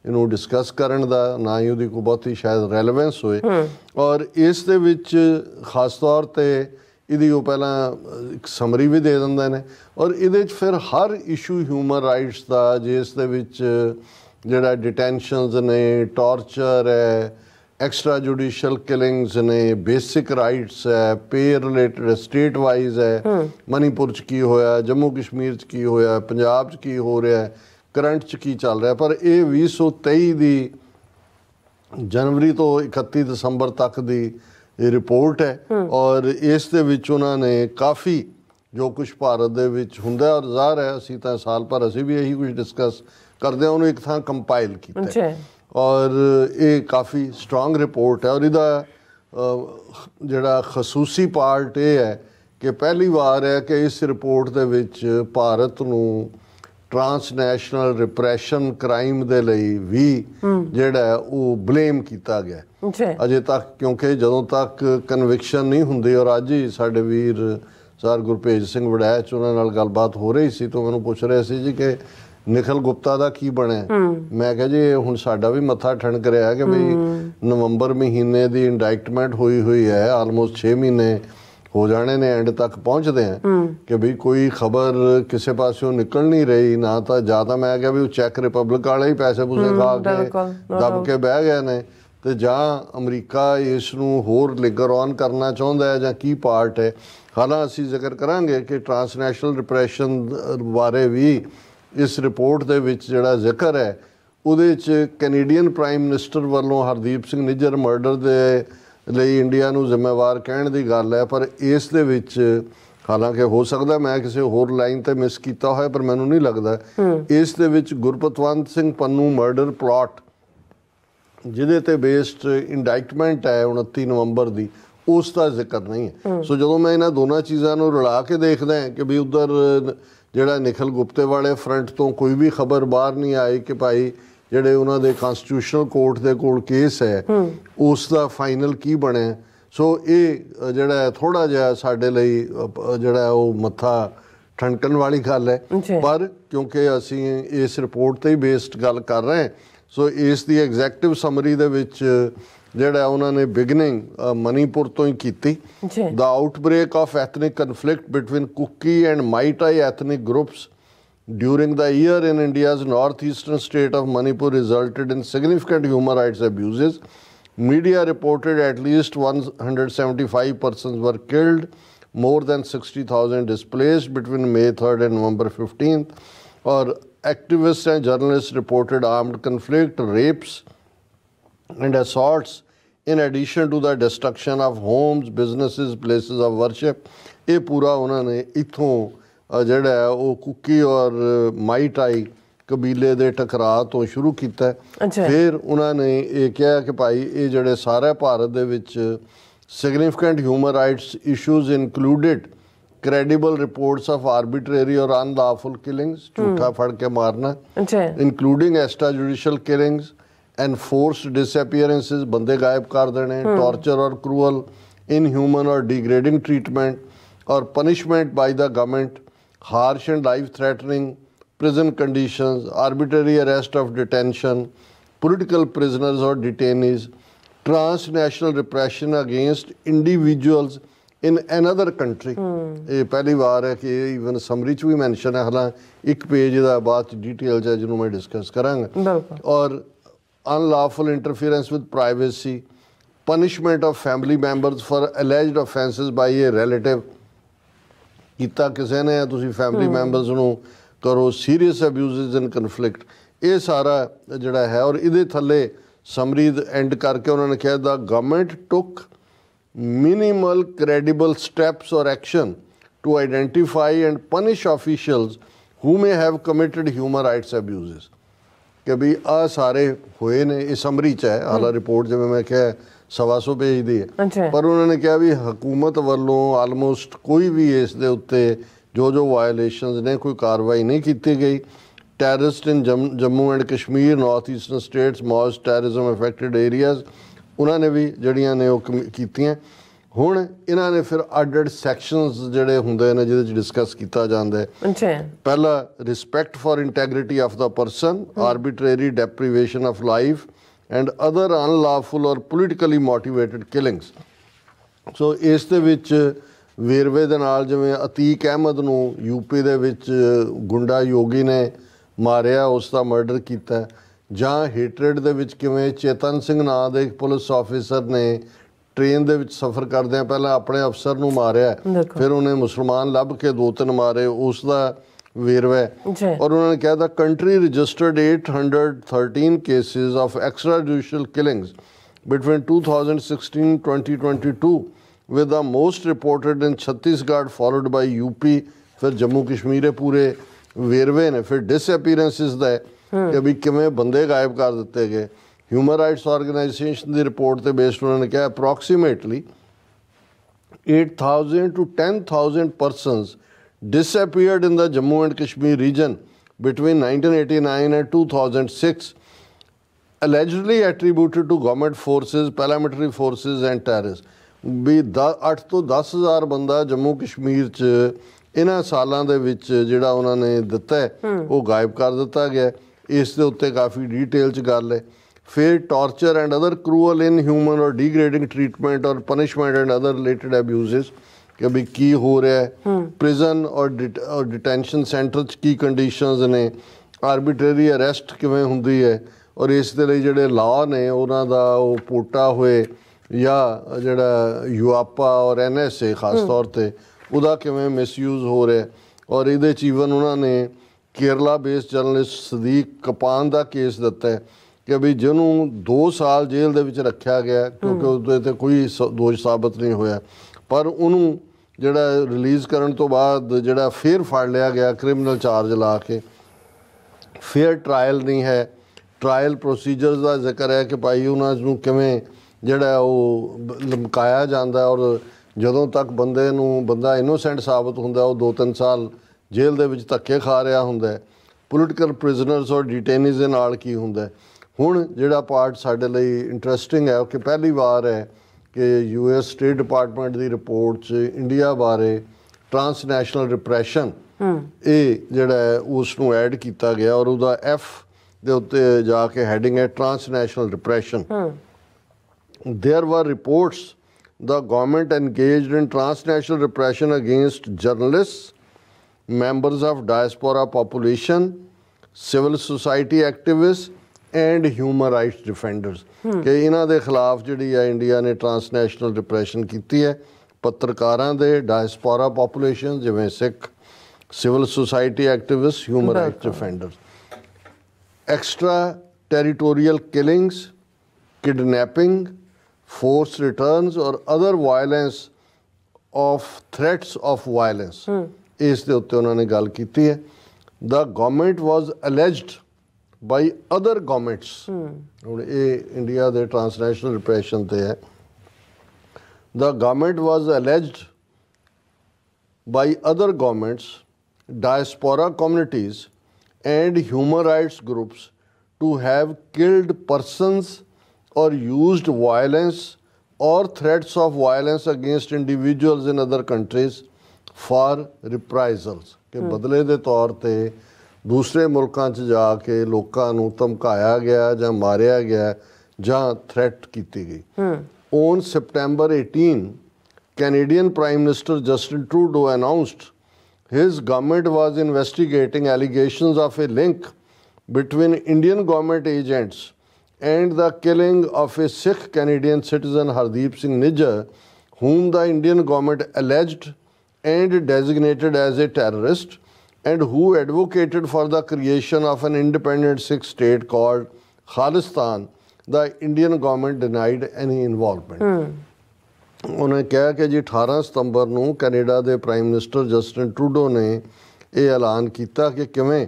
ਇਹਨੂੰ ਡਿਸਕਸ ਕਰਨ ਦਾ ਨਾ ਹੀ ਉਹਦੀ ਕੋਈ ਬਹੁਤੀ ਸ਼ਾਇਦ ਰੈਲੇਵੈਂਸ ਹੋਏ ਔਰ ਇਸ ਦੇ ਵਿੱਚ ਖਾਸ ਤੌਰ ਤੇ ਇਹਦੀ ਉਹ ਪਹਿਲਾਂ ਇੱਕ ਸਮਰੀ ਵੀ ਦੇ ਦਿੰਦੇ ਨੇ ਔਰ ਇਹਦੇ ਵਿੱਚ ਫਿਰ ਹਰ ਇਸ਼ੂ ਹਿਊਮਨ ਰਾਈਟਸ ਦਾ ਜਿਸ ਦੇ ਵਿੱਚ ਜਿਹੜਾ ਡਿਟੈਂਸ਼ਨਸ ਨੇ ਟਾਰਚਰ ਹੈ ਐਕਸਟਰਾ ਜੁਡੀਸ਼ੀਅਲ ਕਿਲਿੰਗਸ ਨੇ ਬੇਸਿਕ ਰਾਈਟਸ ਹੈ ਪੇ ਰਿਲੇਟਡ ਸਟੇਟ ਵਾਈਜ਼ ਹੈ ਮਨੀਪੁਰ ਚ ਕੀ ਹੋਇਆ ਜੰਮੂ ਕਸ਼ਮੀਰ ਚ ਕੀ ਹੋਇਆ ਪੰਜਾਬ ਚ ਕੀ ਹੋ ਰਿਹਾ ਹੈ ਕਰੰਟ ਚ ਕੀ ਚੱਲ ਰਿਹਾ ਪਰ ਇਹ 2023 ਦੀ ਜਨਵਰੀ ਤੋਂ 31 ਦਸੰਬਰ ਤੱਕ ਦੀ ਇਹ ਰਿਪੋਰਟ ਹੈ ਔਰ ਇਸ ਦੇ ਵਿੱਚ ਉਹਨਾਂ ਨੇ ਕਾਫੀ ਜੋ ਕੁਝ ਭਾਰਤ ਦੇ ਵਿੱਚ ਹੁੰਦਾ ਔਰ ਜ਼ਾਹਰ ਹੈ ਅਸੀਂ ਤਾਂ ਸਾਲ ਭਰ ਅਸੀਂ ਵੀ ਇਹੀ ਕੁਝ ਡਿਸਕਸ ਕਰਦੇ ਹਾਂ ਉਹਨੂੰ ਇੱਕ ਥਾਂ ਕੰਪਾਈਲ ਕੀਤਾ ਹੈ ਔਰ ਇਹ ਕਾਫੀ ਸਟਰੋਂਗ ਰਿਪੋਰਟ ਹੈ ਔਰ ਇਹਦਾ ਜਿਹੜਾ ਖਸੂਸੀ ਪਾਰਟ ਇਹ ਹੈ ਕਿ ਪਹਿਲੀ ਵਾਰ ਹੈ ਕਿ ਇਸ ਰਿਪੋਰਟ ਦੇ ਵਿੱਚ ਭਾਰਤ ਨੂੰ ਟ੍ਰਾਂਸਨੈਸ਼ਨਲ ਰਿਪਰੈਸ਼ਨ ਕ੍ਰਾਈਮ ਦੇ ਲਈ ਵੀ ਜਿਹੜਾ ਉਹ ਬਲੇਮ ਕੀਤਾ ਗਿਆ ਅਜੇ ਤੱਕ ਕਿਉਂਕਿ ਜਦੋਂ ਤੱਕ ਕਨਵਿਕਸ਼ਨ ਨਹੀਂ ਹੁੰਦੀ ਔਰ ਅੱਜ ਹੀ ਸਾਡੇ ਵੀਰ ਸਰ ਗੁਰਪ੍ਰੀਤ ਸਿੰਘ ਵੜੈਚ ਉਹਨਾਂ ਨਾਲ ਗੱਲਬਾਤ ਹੋ ਰਹੀ ਸੀ ਤਾਂ ਮੈਨੂੰ ਪੁੱਛ ਰਿਹਾ ਸੀ ਜੀ ਕਿ ਨikhil ਗੁਪਤਾ ਦਾ ਕੀ ਬਣਿਆ ਮੈਂ ਕਿਹਾ ਜੀ ਹੁਣ ਸਾਡਾ ਵੀ ਮੱਥਾ ਠਣਕ ਰਿਹਾ ਕਿ ਵੀ ਨਵੰਬਰ ਮਹੀਨੇ ਦੀ ਇੰਡਾਈਕਟਮੈਂਟ ਹੋਈ ਹੋਈ ਹੈ ਆਲਮੋਸਟ 6 ਮਹੀਨੇ ਹੋ ਜਾਣੇ ਨੇ ਐਂਡ ਤੱਕ ਪਹੁੰਚਦੇ ਆ ਕਿ ਵੀ ਕੋਈ ਖਬਰ ਕਿਸੇ ਪਾਸਿਓਂ ਨਿਕਲ ਨਹੀਂ ਰਹੀ ਨਾ ਤਾਂ ਜਿਆਦਾ ਮੈਂ ਕਿਹਾ ਵੀ ਉਹ ਚੈੱਕ ਰਿਪਬਲਿਕ ਵਾਲੇ ਹੀ ਪੈਸੇ ਪੂਸੇ ਖਾ ਕੇ ਦਬ ਕੇ ਬਹਿ ਗਏ ਨੇ ਤੇ ਜਾਂ ਅਮਰੀਕਾ ਇਸ ਨੂੰ ਹੋਰ ਲਿਗਰ ਔਨ ਕਰਨਾ ਚਾਹੁੰਦਾ ਹੈ ਜਾਂ ਕੀ ਪਾਰਟ ਹੈ ਹਾਲਾਂ ਅਸੀਂ ਜ਼ਿਕਰ ਕਰਾਂਗੇ ਕਿ ਟ੍ਰਾਂਸਨੈਸ਼ਨਲ ਰਿਪਰੈਸ਼ਨ ਬਾਰੇ ਵੀ ਇਸ ਰਿਪੋਰਟ ਦੇ ਵਿੱਚ ਜਿਹੜਾ ਜ਼ਿਕਰ ਹੈ ਉਹਦੇ ਵਿੱਚ ਕੈਨੇਡੀਅਨ ਪ੍ਰਾਈਮ ਮਿਨਿਸਟਰ ਵੱਲੋਂ ਹਰਦੀਪ ਸਿੰਘ ਨਿੱਜਰ ਮਰਡਰ ਦੇ ਲਈ ਇੰਡੀਆ ਨੂੰ ਜ਼ਿੰਮੇਵਾਰ ਕਹਿਣ ਦੀ ਗੱਲ ਹੈ ਪਰ ਇਸ ਦੇ ਵਿੱਚ ਹਾਲਾਂਕਿ ਹੋ ਸਕਦਾ ਮੈਂ ਕਿਸੇ ਹੋਰ ਲਾਈਨ ਤੇ ਮਿਸ ਕੀਤਾ ਹੋਵੇ ਪਰ ਮੈਨੂੰ ਨਹੀਂ ਲੱਗਦਾ ਇਸ ਦੇ ਵਿੱਚ ਗੁਰਪਤਵੰਤ ਸਿੰਘ ਪੰਨੂ ਮਰਡਰ ਪਲਾਟ ਜਿਹਦੇ ਤੇ ਬੇਸਡ ਇੰਡਾਈਟਮੈਂਟ ਹੈ 29 ਨਵੰਬਰ ਦੀ ਉਸ ਦਾ ਜ਼ਿਕਰ ਨਹੀਂ ਹੈ ਸੋ ਜਦੋਂ ਮੈਂ ਇਹਨਾਂ ਦੋਨਾਂ ਚੀਜ਼ਾਂ ਨੂੰ ਰਲਾ ਕੇ ਦੇਖਦਾ ਹਾਂ ਕਿ ਵੀ ਉਧਰ ਜਿਹੜਾ ਨikhil ਗੁਪਤੇ ਵਾਲੇ ਫਰੰਟ ਤੋਂ ਕੋਈ ਵੀ ਖਬਰ ਬਾਹਰ ਨਹੀਂ ਆਈ ਕਿ ਭਾਈ ਜਿਹੜੇ ਉਹਨਾਂ ਦੇ ਕਨਸਟੀਟਿਊਸ਼ਨਲ ਕੋਰਟ ਦੇ ਕੋਲ ਕੇਸ ਹੈ ਉਸ ਦਾ ਫਾਈਨਲ ਕੀ ਬਣਿਆ ਸੋ ਇਹ ਜਿਹੜਾ ਥੋੜਾ ਜਿਹਾ ਸਾਡੇ ਲਈ ਜਿਹੜਾ ਉਹ ਮੱਥਾ ਠਣਕਣ ਵਾਲੀ ਗੱਲ ਹੈ ਪਰ ਕਿਉਂਕਿ ਅਸੀਂ ਇਸ ਰਿਪੋਰਟ ਤੇ ਹੀ ਬੇਸਡ ਗੱਲ ਕਰ ਰਹੇ ਹਾਂ ਸੋ ਇਸ ਦੀ ਐਗਜ਼ੈਕਟਿਵ ਸਮਰੀ ਦੇ ਵਿੱਚ جہاں نے بگنگ منی پور تو ہی کی outbreak of ethnic conflict between Meitei groups during the year in the eastern state of Manipur resulted significant media reported at least one hundred seventy five more than sixty thousand displaced May third and November fifteenth اور in addition to the destruction of homes businesses places of worship ਇਹ ਪੂਰਾ ਉਹਨਾਂ ਨੇ ਇਥੋਂ ਜਿਹੜਾ ਉਹ ਕੁਕੀ ਔਰ ਮਾਈਟਾਈ ਕਬੀਲੇ ਦੇ ਟਕਰਾਅ ਤੋਂ ਸ਼ੁਰੂ ਕੀਤਾ ਫਿਰ ਉਹਨਾਂ ਨੇ ਇਹ ਕਿਹਾ ਕਿ ਭਾਈ ਇਹ ਜਿਹੜੇ ਸਾਰੇ ਭਾਰਤ ਦੇ ਵਿੱਚ significant human rights issues included credible reports of arbitrary or unlawful killings ਝੂਠਾ ਫੜ ਕੇ ਮਾਰਨਾ including extrajudicial killings and forced disappearances ਬੰਦੇ ਗਾਇਬ ਕਰ ਦੇਣੇ ਟੌਰਚਰ ਔਰ ਕਰੂਅਲ ਇਨਹਿਊਮਨ ਔਰ ਡਿਗਰੇਡਿੰਗ ਟ੍ਰੀਟਮੈਂਟ ਔਰ punishment by the government harsh and life threatening prison conditions, arbitrary arrest of detention, political prisoners or detainees, transnational repression against individuals in another country. ਇਹ ਪਹਿਲੀ ਵਾਰ ਹੈ ਕਿ ਇਵਨ ਸਮਰੀ ਚ ਵੀ mention ਹੈ ਹਾਲਾਂ ਇੱਕ ਪੇਜ ਦਾ ਬਾਅਦ ਡਿਟੇਲ ਚ ਜਿਹਨੂੰ ਮੈਂ ਡਿਸਕਸ ਕਰਾਂਗਾ ਔਰ unlawful interference with privacy, punishment of family members for alleged offenses by a relative ਕੀਤਾ ਕਿਸੇ ਨੇ ਤੁਸੀਂ family members nu karo serious abuses and conflict eh sara jada hai aur ide thalle summary end karke ਉਹਨਾਂ ne ਕਿਹਾ ਦਾ government took minimal credible steps ਔਰ action to identify and punish officials who may have committed human rights abuses. ਕਿ ਵੀ ਆ ਸਾਰੇ ਹੋਏ ਨੇ ਇਸ ਸਮਰੀ ਚ ਹੈ ਹਾਲਾ ਰਿਪੋਰਟ ਜਿਵੇਂ ਮੈਂ ਕਿਹਾ ਸਵਾ ਸੋ ਪੇਜ ਦੀ ਹੈ ਪਰ ਉਹਨਾਂ ਨੇ ਕਿਹਾ ਵੀ ਹਕੂਮਤ ਵੱਲੋਂ ਆਲਮੋਸਟ ਕੋਈ ਵੀ ਇਸ ਦੇ ਉੱਤੇ ਜੋ ਜੋ ਵਾਇਲੇਸ਼ਨਸ ਨੇ ਕੋਈ ਕਾਰਵਾਈ ਨਹੀਂ ਕੀਤੀ ਗਈ terrorist in Jammu and Kashmir north eastern states most terrorism affected areas ਉਹਨਾਂ ਨੇ ਵੀ ਜਿਹੜੀਆਂ ਨੇ ਉਹ ਕੀਤੀਆਂ ਹੁਣ ਇਹਨਾਂ ਨੇ ਫਿਰ ਅੱਡ ਸੈਕਸ਼ਨਸ ਜਿਹੜੇ ਹੁੰਦੇ ਨੇ ਜਿਹਦੇ ਵਿੱਚ ਡਿਸਕਸ ਕੀਤਾ ਜਾਂਦਾ ਹੈ ਅੱਛਾ ਪਹਿਲਾ respect for integrity of the person arbitrary deprivation of life and other unlawful অর ਪੋਲੀਟੀਕਲੀ ਮੋਟੀਵੇਟਿਡ ਕਿਲਿੰਗਸ ਸੋ ਇਸ ਦੇ ਵਿੱਚ ਵੇਰਵੇ ਦੇ ਨਾਲ ਜਿਵੇਂ ਅਤੀਕ ਅਹਿਮਦ ਨੂੰ ਯੂਪੀ ਦੇ ਵਿੱਚ ਗੁੰਡਾ ਯੋਗੀ ਨੇ ਮਾਰਿਆ ਉਸ ਦਾ ਮਰਡਰ ਕੀਤਾ ਜਾਂ ਹੇਟਰਡ ਦੇ ਵਿੱਚ ਕਿਵੇਂ ਚੇਤਨ ਸਿੰਘ ਨਾਂ ਦੇ ਇੱਕ ਪੁਲਿਸ ਆਫੀਸਰ ਨੇ ਟ੍ਰੇਨ ਦੇ ਵਿੱਚ ਸਫ਼ਰ ਕਰਦਿਆਂ ਪਹਿਲਾਂ ਆਪਣੇ ਅਫਸਰ ਨੂੰ ਮਾਰਿਆ ਫਿਰ ਉਹਨੇ ਮੁਸਲਮਾਨ ਲੱਭ ਕੇ ਦੋ ਤਿੰਨ ਮਾਰੇ ਉਸ ਦਾ ਵੇਰਵਾ ਔਰ ਉਹਨਾਂ ਨੇ ਕਿਹਾ the country registered 813 cases of extrajudicial killings between 2016-2022 with the most reported in Chhattisgarh followed by UP ਫਿਰ ਜੰਮੂ ਕਸ਼ਮੀਰ ਦੇ ਪੂਰੇ ਵੇਰਵੇ ਨੇ ਫਿਰ ਡਿਸਅਪੀਅਰੈਂਸਿਸ ਦਾ ਕਿ ਵੀ ਕਿਵੇਂ ਬੰਦੇ ਗਾਇਬ ਕਰ ਦਿੱਤੇ ਗਏ ਹਿਊਮਨ ਰਾਈਟਸ ਆਰਗੇਨਾਈਜੇਸ਼ਨ ਦੀ ਰਿਪੋਰਟ ਤੇ ਬੇਸਡ ਉਹਨਾਂ ਨੇ ਕਿਹਾ approximately 8000 to 10000 persons disappeared in the Jammu and Kashmir region between 1989 and 2006, allegedly attributed to government forces, paramilitary forces, and terrorists. be 8 to 10000 ਬੰਦਾ ਜੰਮੂ ਕਸ਼ਮੀਰ ਚ ਇਹਨਾਂ ਸਾਲਾਂ ਦੇ ਵਿੱਚ ਜਿਹੜਾ ਉਹਨਾਂ ਨੇ ਦਿੱਤਾ ਉਹ ਗਾਇਬ ਕਰ ਦਿੱਤਾ ਗਿਆ is de utte kafi detail ch gall hai ਫਿਰ torture and other cruel inhuman or degrading treatment or punishment and other related abuses ਕਿ ਵੀ ਕੀ ਹੋ ਰਿਹਾ ਹੈ ਪ੍ਰਿਜ਼ਨ অর ਡਿਟੈਂਸ਼ਨ ਸੈਂਟਰ ਚ ਕੀ ਕੰਡੀਸ਼ਨਸ ਨੇ ਆਰਬਿਟਰੀ ਅਰੈਸਟ ਕਿਵੇਂ ਹੁੰਦੀ ਹੈ ਔਰ ਇਸ ਦੇ ਲਈ ਜਿਹੜੇ ਲਾਅ ਨੇ ਉਹਨਾਂ ਦਾ ਉਹ ਪੋਟਾ ਹੋਏ ਜਾਂ ਜਿਹੜਾ ਯੂਆਪਾ ਔਰ ਐਨਐਸਏ ਖਾਸ ਤੌਰ ਤੇ ਉਹਦਾ ਕਿਵੇਂ ਮਿਸਯੂਜ਼ ਹੋ ਰਿਹਾ ਔਰ ਇਹਦੇ ਚ ਉਹਨਾਂ ਨੇ ਕੇਰਲਾ ਬੇਸ ਜਰਨਲਿਸਟ ਸਦੀਕ ਕਪਾਨ ਦਾ ਕੇਸ ਦਿੱਤਾ ਹੈ ਕਿ ਵੀ ਜਿਹਨੂੰ 2 ਸਾਲ ਜੇਲ੍ਹ ਦੇ ਵਿੱਚ ਰੱਖਿਆ ਗਿਆ ਕਿਉਂਕਿ ਉਹਦੇ ਤੇ ਕੋਈ ਦੋਸ਼ ਸਾਬਤ ਨਹੀਂ ਹੋਇਆ ਪਰ ਉਹਨੂੰ ਜਿਹੜਾ ਰਿਲੀਜ਼ ਕਰਨ ਤੋਂ ਬਾਅਦ ਜਿਹੜਾ ਫੇਰ ਫੜ ਲਿਆ ਗਿਆ ਕ੍ਰਿਮੀਨਲ ਚਾਰਜ ਲਾ ਕੇ ਫੇਅਰ ਟ੍ਰਾਇਲ ਨਹੀਂ ਹੈ ਟ੍ਰਾਇਲ ਪ੍ਰੋਸੀਜਰਸ ਦਾ ਜ਼ਿਕਰ ਹੈ ਕਿ ਭਾਈ ਉਹਨਾਂ ਨੂੰ ਕਿਵੇਂ ਜਿਹੜਾ ਉਹ ਲਮਕਾਇਆ ਜਾਂਦਾ ਔਰ ਜਦੋਂ ਤੱਕ ਬੰਦੇ ਨੂੰ ਬੰਦਾ ਇਨੋਸੈਂਟ ਸਾਬਤ ਹੁੰਦਾ ਉਹ 2-3 ਸਾਲ ਜੇਲ੍ਹ ਦੇ ਵਿੱਚ ਧੱਕੇ ਖਾ ਰਿਹਾ ਹੁੰਦਾ ਹੈ ਪੋਲੀਟੀਕਲ ਪ੍ਰਿਜ਼ਨਰਸ ਔਰ ਡਿਟੇਨਿਸ ਦੇ ਨਾਲ ਕੀ ਹੁੰਦਾ ਹੈ ਹੁਣ ਜਿਹੜਾ ਪਾਰਟ ਸਾਡੇ ਲਈ ਇੰਟਰਸਟਿੰਗ ਹੈ ਉਹ ਕਿ ਪਹਿਲੀ ਵਾਰ ਹੈ ਕਿ ਯੂਐਸ ਸਟੇਟ ਡਿਪਾਰਟਮੈਂਟ ਦੀ ਰਿਪੋਰਟ 'ਚ ਇੰਡੀਆ ਬਾਰੇ ਟ੍ਰਾਂਸਨੈਸ਼ਨਲ ਰਿਪਰੈਸ਼ਨ ਇਹ ਜਿਹੜਾ ਹੈ ਉਸ ਨੂੰ ਐਡ ਕੀਤਾ ਗਿਆ ਔਰ ਉਹਦਾ ਐਫ ਦੇ ਉੱਤੇ ਜਾ ਕੇ ਹੈਡਿੰਗ ਹੈ transnational repression there were reports the government engaged in transnational repression against journalist members of diaspora population civil society activist and human rights defenders ਕਿ ਇਹਨਾਂ ਦੇ ਖਿਲਾਫ ਜਿਹੜੀ ਹੈ ਇੰਡੀਆ ਨੇ ਟਰਾਂਸਨੈਸ਼ਨਲ ਡਿਪਰੈਸ਼ਨ ਕੀਤੀ ਹੈ ਪੱਤਰਕਾਰਾਂ ਦੇ ਡਾਇਸਪੋਰਾ ਪੋਪੂਲੇਸ਼ਨ ਜਿਵੇਂ Sikh civil society activist human rights defenders extraterritorial killings kidnapping force returns ਔਰ other violence of threats of violence ਇਸ ਦੇ ਉੱਤੇ ਉਹਨਾਂ ਨੇ ਗੱਲ ਕੀਤੀ ਹੈ the government was alleged by other governments. Hmm. ਹੁਣ ਇਹ ਇੰਡੀਆ ਦੇ transnational the government was alleged by other governments, diaspora communities, and human rights groups to have killed persons or used violence or threats of violence against individuals in other countries for reprisals. Hmm. के ਦੂਸਰੇ ਮੁਲਕਾਂ 'ਚ ਜਾ ਕੇ ਲੋਕਾਂ ਨੂੰ ਧਮਕਾਇਆ ਗਿਆ ਜਾਂ ਮਾਰਿਆ ਗਿਆ ਜਾਂ ਥ੍ਰੈਟ ਕੀਤੀ ਗਈ ਹੂੰ on September 18 Canadian prime minister Justin Trudeau announced his government was investigating allegations of a link between Indian government agents and the killing of a Sikh Canadian citizen Hardeep Singh Nijjar whom the Indian government alleged and designated as a terrorist and who advocated for the creation of an independent Sikh state called Khalistan, the Indian government denied any involvement. Hmm. ਉਹਨੇ ਕਿਹਾ ਕਿ ਜੀ 18 ਸਤੰਬਰ ਨੂੰ Canada ਦੇ prime minister Justin Trudeau ਨੇ ਇਹ ਐਲਾਨ ਕੀਤਾ ਕਿ ਕਿਵੇਂ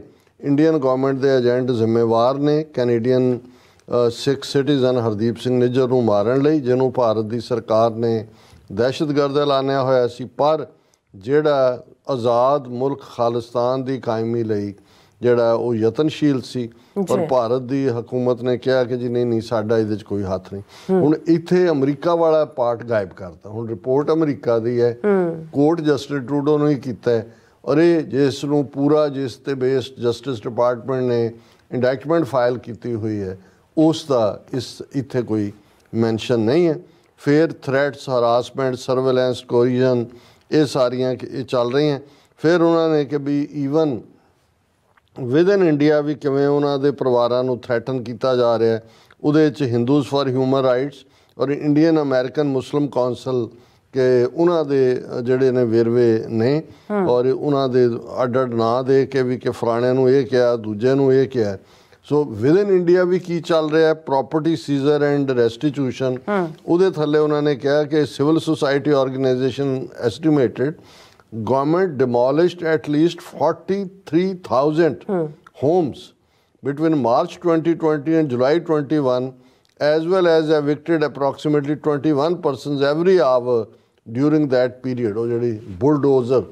ਇੰਡੀਅਨ ਗਵਰਨਮੈਂਟ ਦੇ ਏਜੰਟ ਜ਼ਿੰਮੇਵਾਰ ਨੇ ਕੈਨੇਡੀਅਨ ਸਿਕ ਸਿਟੀਜ਼ਨ ਹਰਦੀਪ ਸਿੰਘ ਨਿੱਜਰ ਨੂੰ ਮਾਰਨ ਲਈ ਜਿਹਨੂੰ ਭਾਰਤ ਦੀ ਸਰਕਾਰ ਨੇ ਦਹਿਸ਼ਤਗਰਦ ਐਲਾਨਿਆ ਹੋਇਆ ਸੀ ਪਰ ਜਿਹੜਾ ਆਜ਼ਾਦ ਮੁਲਕ ਖਾਲਿਸਤਾਨ ਦੀ ਕਾਇਮੀ ਲਈ ਜਿਹੜਾ ਉਹ ਯਤਨਸ਼ੀਲ ਸੀ ਪਰ ਭਾਰਤ ਦੀ ਹਕੂਮਤ ਨੇ ਕਿਹਾ ਕਿ ਜੀ ਨਹੀਂ ਨਹੀਂ ਸਾਡਾ ਇਹਦੇ ਵਿੱਚ ਕੋਈ ਹੱਥ ਨਹੀਂ ਹੁਣ ਇੱਥੇ ਅਮਰੀਕਾ ਵਾਲਾ ਪਾਰਟ ਗਾਇਬ ਕਰਤਾ ਹੁਣ ਰਿਪੋਰਟ ਅਮਰੀਕਾ ਦੀ ਹੈ ਕੋਰਟ ਜਸਟਿਸ ਟਰੂਡੋ ਨੇ ਹੀ ਕੀਤਾ ਹੈ ਅਰੇ ਜਿਸ ਨੂੰ ਪੂਰਾ ਜਿਸ ਤੇ ਬੇਸਡ ਜਸਟਿਸ ਡਿਪਾਰਟਮੈਂਟ ਨੇ ਇੰਡੈਕਟਮੈਂਟ ਫਾਈਲ ਕੀਤੀ ਹੋਈ ਹੈ ਉਸ ਦਾ ਇਸ ਇੱਥੇ ਕੋਈ ਮੈਂਸ਼ਨ ਨਹੀਂ ਹੈ fear threats harassment surveillance coercion ਇਹ ਸਾਰੀਆਂ ਇਹ ਚੱਲ ਰਹੀਆਂ ਫਿਰ ਉਹਨਾਂ ਨੇ ਕਿ ਵੀ ਈਵਨ ਵਿਦਨ ਇੰਡੀਆ ਵੀ ਕਿਵੇਂ ਉਹਨਾਂ ਦੇ ਪਰਿਵਾਰਾਂ ਨੂੰ ਥ੍ਰੈਟਨ ਕੀਤਾ ਜਾ ਰਿਹਾ ਹੈ ਉਹਦੇ ਵਿੱਚ ਹਿੰਦੂਸ ਫਾਰ ਹਿਊਮਨ ਰਾਈਟਸ ਔਰ ਇੰਡੀਅਨ ਅਮਰੀਕਨ ਮੁਸਲਮ ਕਾਉਂਸਲ ਕਿ ਉਹਨਾਂ ਦੇ ਜਿਹੜੇ ਨੇ ਵੇਰਵੇ ਨੇ ਔਰ ਉਹਨਾਂ ਦੇ ਅਡਡ ਨਾ ਦੇ ਕੇ ਵੀ ਕਿ ਫਰਾਣਿਆਂ ਨੂੰ ਇਹ ਕਿਹਾ ਦੂਜੇ ਨੂੰ ਇਹ ਕਿਹਾ ਸੋ ਵਿਦ ਇਨ ਇੰਡੀਆ ਵੀ ਕੀ ਚੱਲ ਰਿਹਾ ਹੈ ਪ੍ਰਾਪਰਟੀ ਸੀਜ਼ਰ ਐਂਡ ਰੈਸਟੀਟਿਊਸ਼ਨ ਉਹਦੇ ਥੱਲੇ ਉਹਨਾਂ ਨੇ ਕਿਹਾ ਕਿ civil society organisation estimated government demolished at least 43000 homes between March 2020 and July 21 as well as evicted approximately 21 persons every hour during that period ਉਹ ਜਿਹੜੀ ਬੁਲਡੋਜ਼ਰ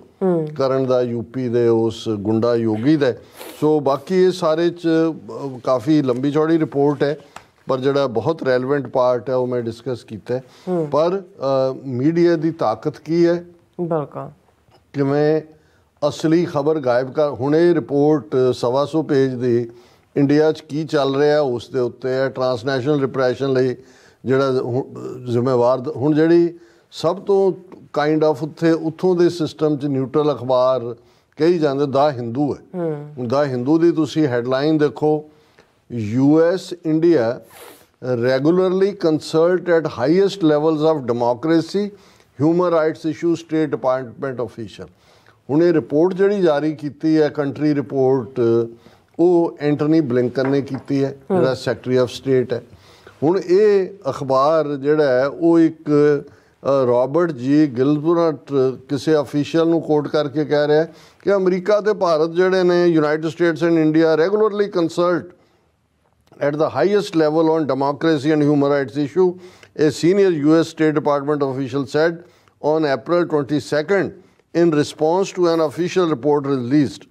ਕਰਨ ਦਾ ਯੂਪੀ ਦੇ ਉਸ ਗੁੰਡਾ ਯੋਗੀ ਦਾ ਸੋ ਬਾਕੀ ਇਹ ਸਾਰੇ ਚ ਕਾਫੀ ਲੰਬੀ ਚੌੜੀ ਰਿਪੋਰਟ ਹੈ ਪਰ ਜਿਹੜਾ ਬਹੁਤ ਰੈਲੇਵੈਂਟ ਪਾਰਟ ਹੈ ਉਹ ਮੈਂ ਡਿਸਕਸ ਕੀਤਾ ਪਰ ਮੀਡੀਆ ਦੀ ਤਾਕਤ ਕੀ ਹੈ ਬਿਲਕੁਲ ਕਿਵੇਂ ਅਸਲੀ ਖਬਰ ਗਾਇਬ ਕਰ ਹੁਣੇ ਰਿਪੋਰਟ 700 ਪੇਜ ਦੀ ਇੰਡੀਆ 'ਚ ਕੀ ਚੱਲ ਰਿਹਾ ਉਸ ਦੇ ਉੱਤੇ ਹੈ ਟਰਾਂਸਨੈਸ਼ਨਲ ਰਿਪਰੈਸ਼ਨ ਲਈ ਜਿਹੜਾ ਜ਼ਿੰਮੇਵਾਰ ਹੁਣ ਜਿਹੜੀ ਸਭ ਤੋਂ ਕਾਈਂਡ ਆਫ ਉੱਥੇ ਉੱਥੋਂ ਦੇ ਸਿਸਟਮ 'ਚ ਨਿਊਟਰਲ ਅਖਬਾਰ ਕਹੀ ਜਾਂਦੇ ਦਾ ਹਿੰਦੂ ਹੈ ਹੂੰ ਦਾ ਹਿੰਦੂ ਦੀ ਤੁਸੀਂ ਹੈਡਲਾਈਨ ਦੇਖੋ U S India regularly consult at highest levels of democracy human rights issue state department official ਹੁਣ ਇਹ ਰਿਪੋਰਟ ਜਿਹੜੀ ਜਾਰੀ ਕੀਤੀ ਹੈ ਕੰਟਰੀ ਰਿਪੋਰਟ ਉਹ ਐਂਟਨੀ ਬਲਿੰਕਨ ਨੇ ਕੀਤੀ ਹੈ ਜਿਹੜਾ ਸੈਕਟਰੀ ਆਫ ਸਟੇਟ ਹੈ ਹੁਣ ਇਹ ਅਖਬਾਰ ਜਿਹੜਾ ਹੈ ਉਹ ਇੱਕ ਰਾਬਰਟ ਜੀ ਗਿਲਬਰਟ ਕਿਸੇ ਅਫੀਸ਼ੀਅਲ ਨੂੰ ਕੋਟ ਕਰਕੇ ਕਹਿ ਰਿਹਾ ਕਿ ਅਮਰੀਕਾ ਤੇ ਭਾਰਤ ਜਿਹੜੇ ਨੇ United States and India regularly consult at the highest level on democracy and human rights issue, a senior U.S. State Department official said on April 22nd in response to an official report released.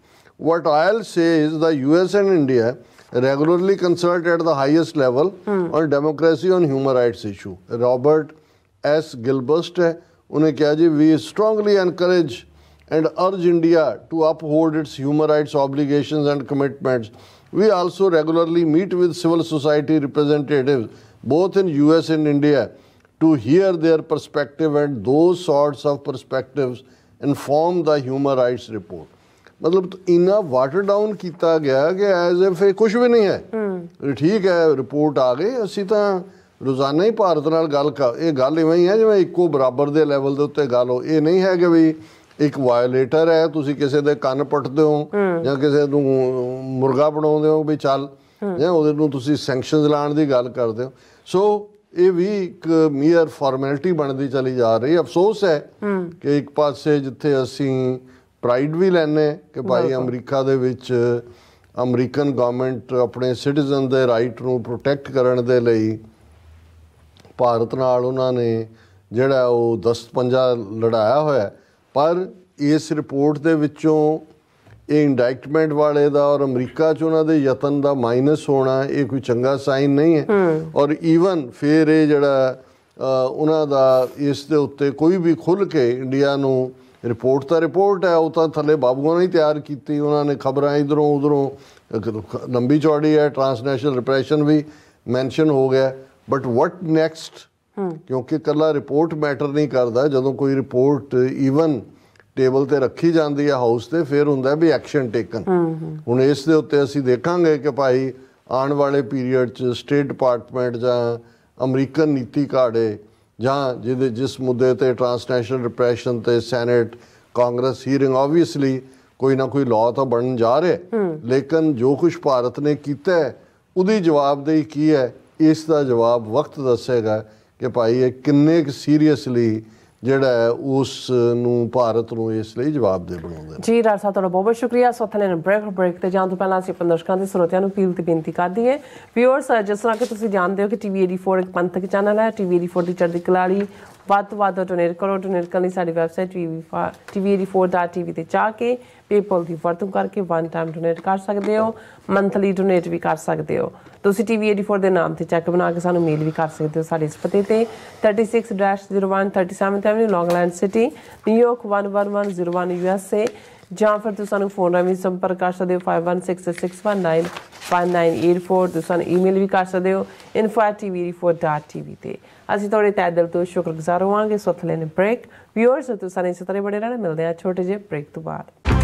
What I'll say is the U.S. and India regularly consult at the highest level hmm. on democracy on human rights issue. Robert S Gilchrist ਹੈ ਉਹਨੇ ਕਿਹਾ ਜੀ we strongly encourage and urge India to uphold its human rights obligations and commitments we also regularly meet with civil society representatives both in US and India to hear their perspective and those sorts of perspectives inform the human rights report ਮਤਲਬ ਇਨਾ water down ਕੀਤਾ ਗਿਆ ਕਿ as if ਇਹ ਕੁਝ ਵੀ ਨਹੀਂ ਹੈ ਠੀਕ ਹੈ ਰਿਪੋਰਟ ਆ ਗਈ ਅਸੀਂ ਤਾਂ ਰੋਜ਼ਾਨਾ ਹੀ ਭਾਰਤ ਨਾਲ ਗੱਲ ਕਰ ਇਹ ਗੱਲ ਇਵੇਂ ਹੀ ਹੈ ਜਿਵੇਂ ਇੱਕੋ ਬਰਾਬਰ ਦੇ ਲੈਵਲ ਦੇ ਉੱਤੇ ਗੱਲ ਹੋ ਇਹ ਨਹੀਂ ਹੈ ਕਿ ਵੀ ਇੱਕ ਵਾਇਓਲੇਟਰ ਹੈ ਤੁਸੀਂ ਕਿਸੇ ਦੇ ਕੰਨ ਪਟਦੇ ਹੋ ਜਾਂ ਕਿਸੇ ਨੂੰ ਮੁਰਗਾ ਬਣਾਉਂਦੇ ਹੋ ਵੀ ਚੱਲ ਜਾਂ ਉਹਦੇ ਨੂੰ ਤੁਸੀਂ ਸੈਂਕਸ਼ਨਸ ਲਾਣ ਦੀ ਗੱਲ ਕਰਦੇ ਹੋ ਸੋ ਇਹ ਵੀ ਇੱਕ ਮੀਅਰ ਫਾਰਮੈਲਿਟੀ ਬਣਦੀ ਚਲੀ ਜਾ ਰਹੀ ਅਫਸੋਸ ਹੈ ਕਿ ਇੱਕ ਪਾਸੇ ਜਿੱਥੇ ਅਸੀਂ ਪ੍ਰਾਈਡ ਵੀ ਲੈਨੇ ਕਿ ਭਾਈ ਅਮਰੀਕਾ ਦੇ ਵਿੱਚ ਅਮਰੀਕਨ ਗਵਰਨਮੈਂਟ ਆਪਣੇ ਸਿਟੀਜ਼ਨ ਦੇ ਰਾਈਟ ਨੂੰ ਪ੍ਰੋਟੈਕਟ ਕਰਨ ਦੇ ਲਈ ਭਾਰਤ ਨਾਲ ਉਹਨਾਂ ਨੇ ਜਿਹੜਾ ਉਹ ਦਸਤ ਪੰਜਾ ਲੜਾਇਆ ਹੋਇਆ ਪਰ ਇਸ ਰਿਪੋਰਟ ਦੇ ਵਿੱਚੋਂ ਇਹ ਇੰਡਾਈਟਮੈਂਟ ਵਾਲੇ ਦਾ ਔਰ ਅਮਰੀਕਾ 'ਚ ਉਹਨਾਂ ਦੇ ਯਤਨ ਦਾ ਮਾਈਨਸ ਹੋਣਾ ਇਹ ਕੋਈ ਚੰਗਾ ਸਾਈਨ ਨਹੀਂ ਹੈ ਔਰ ਈਵਨ ਫੇਰ ਇਹ ਜਿਹੜਾ ਉਹਨਾਂ ਦਾ ਇਸ ਦੇ ਉੱਤੇ ਕੋਈ ਵੀ ਖੁੱਲ ਕੇ ਇੰਡੀਆ ਨੂੰ ਰਿਪੋਰਟ ਤਾਂ ਰਿਪੋਰਟ ਹੈ ਉਹ ਤਾਂ ਥੱਲੇ ਬਾਬੂਆਂ ਨੇ ਤਿਆਰ ਕੀਤੀ ਉਹਨਾਂ ਨੇ ਖਬਰਾਂ ਇਧਰੋਂ ਉਧਰੋਂ ਲੰਬੀ ਚੌੜੀ ਹੈ ਟਰਾਂਸਨੈਸ਼ਨਲ ਰਿਪਰੈਸ਼ਨ ਵੀ ਮੈਂਸ਼ਨ ਹੋ ਗਿਆ ਬਟ ਵਾਟ ਨੈਕਸਟ ਕਿਉਂਕਿ ਕੱਲਾ ਰਿਪੋਰਟ ਮੈਟਰ ਨਹੀਂ ਕਰਦਾ ਜਦੋਂ ਕੋਈ ਰਿਪੋਰਟ ਈਵਨ ਟੇਬਲ ਤੇ ਰੱਖੀ ਜਾਂਦੀ ਹੈ ਹਾਊਸ ਤੇ ਫਿਰ ਹੁੰਦਾ ਵੀ ਐਕਸ਼ਨ ਟੇਕਨ ਹੁਣ ਇਸ ਦੇ ਉੱਤੇ ਅਸੀਂ ਦੇਖਾਂਗੇ ਕਿ ਭਾਈ ਆਉਣ ਵਾਲੇ ਪੀਰੀਅਡ ਚ ਸਟੇਟ ਡਿਪਾਰਟਮੈਂਟ ਜਾਂ ਅਮਰੀਕਨ ਨੀਤੀ ਕਾੜੇ ਜਾਂ ਜਿਹਦੇ ਜਿਸ ਮੁੱਦੇ ਤੇ ਟ੍ਰਾਂਸਨੈਸ਼ਨਲ ਰਿਪਰੈਸ਼ਨ ਤੇ ਸੈਨੇਟ ਕਾਂਗਰਸ ਹੀਰਿੰਗ ਆਬਵੀਅਸਲੀ ਕੋਈ ਨਾ ਕੋਈ ਲਾਅ ਤਾਂ ਬਣਨ ਜਾ ਰਿਹਾ ਲੇਕਿਨ ਜੋ ਕੁਝ ਭਾਰਤ ਨੇ ਕੀਤਾ ਉਹਦੀ ਜਵਾਬਦੇਹੀ ਕੀ ਹੈ ਇਸ ਦਾ ਜਵਾਬ ਵਕਤ ਦੱਸੇਗਾ ਕਿ ਭਾਈ ਇਹ ਕਿੰਨੇ ਕੁ ਸੀਰੀਅਸਲੀ ਜਿਹੜਾ ਉਸ ਨੂੰ ਭਾਰਤ ਨੂੰ ਇਸ ਲਈ ਜਵਾਬ ਦੇ ਬਣਾਉਂਦੇ ਜੀ ਰਾਜ ਸਾਹਿਬ ਤੁਹਾਡਾ ਬਹੁਤ ਬਹੁਤ ਸ਼ੁਕਰੀਆ ਸੋਥਲੇ ਨੇ ਬ੍ਰੇਕ ਬ੍ਰੇਕ ਤੇ ਜਾਣ ਤੋਂ ਪਹਿਲਾਂ ਅਸੀਂ ਪੰਦਰਸ਼ਕਾਂ ਦੇ ਸਰੋਤਿਆਂ ਨੂੰ ਅਪੀਲ ਤੇ ਬੇਨਤੀ ਕਰਦੀ ਹੈ ਵਿਊਅਰਸ ਜਿਸ ਤਰ੍ਹਾਂ ਕਿ ਤੁਸੀਂ ਜਾਣਦੇ ਹੋ ਕਿ ਟੀਵੀ 84 ਇੱਕ ਪੰਥਕ ਚੈਨਲ ਹੈ ਟੀਵੀ 84 ਦੀ ਚੜ੍ਹਦੀ ਕਲਾੜੀ ਵੱਧ ਤੋਂ ਵੱਧ ਡੋਨੇਟ ਕਰੋ ਡੋਨੇਟ ਕਰਨ ਲਈ ਸਾਡੀ ਵੈਬਸਾਈਟ ਟੀਵੀ tv84.tv ਤੇ ਜਾ ਕੇ ਪੇਪਲ ਦੀ ਵਰਤੋਂ ਕਰਕੇ ਵਨ ਟਾਈਮ ਡੋਨੇਟ ਕਰ ਸਕਦੇ ਹੋ ਮੰਥਲੀ ਡੋਨੇਟ ਵੀ ਕਰ ਸਕਦੇ ਹੋ ਤੁਸੀਂ TV84 ਦੇ ਨਾਮ ਤੇ ਚੈੱਕ ਬਣਾ ਕੇ ਸਾਨੂੰ ਮੇਲ ਵੀ ਕਰ ਸਕਦੇ ਹੋ ਸਾਡੇ ਇਸ ਪਤੇ ਤੇ 36-01 37th avenue long City city New York 11101 USA ਜਾਂ ਫਿਰ ਤੁਸੀਂ ਸਾਨੂੰ ਫੋਨ ਰਾਹੀਂ ਸੰਪਰਕ ਕਰ ਸਕਦੇ ਹੋ 5166195984 ਤੁਸੀਂ ਸਾਨੂੰ ਈਮੇਲ ਵੀ ਕਰ ਸਕਦੇ ਹੋ info@tv4.tv ਤੇ ਅਸੀਂ ਤੁਹਾਡੇ ਤਹਿ ਦਿਲ ਤੋਂ ਸ਼ੁਕਰਗੁਜ਼ਾਰ ਹੋਵਾਂਗੇ ਸੋਥਲੇ ਨੇ ਬ੍ਰੇਕ ਵੀਅਰਸ ਤੁਸੀਂ ਸਾਨੂੰ ਇਸ ਤਰ੍ਹਾਂ ਬੜੇ ਰਹਿਣਾ ਮਿਲਦੇ ਆ ਛੋਟੇ ਜਿਹੇ ਬ੍ਰੇਕ ਤੋਂ ਬਾਅਦ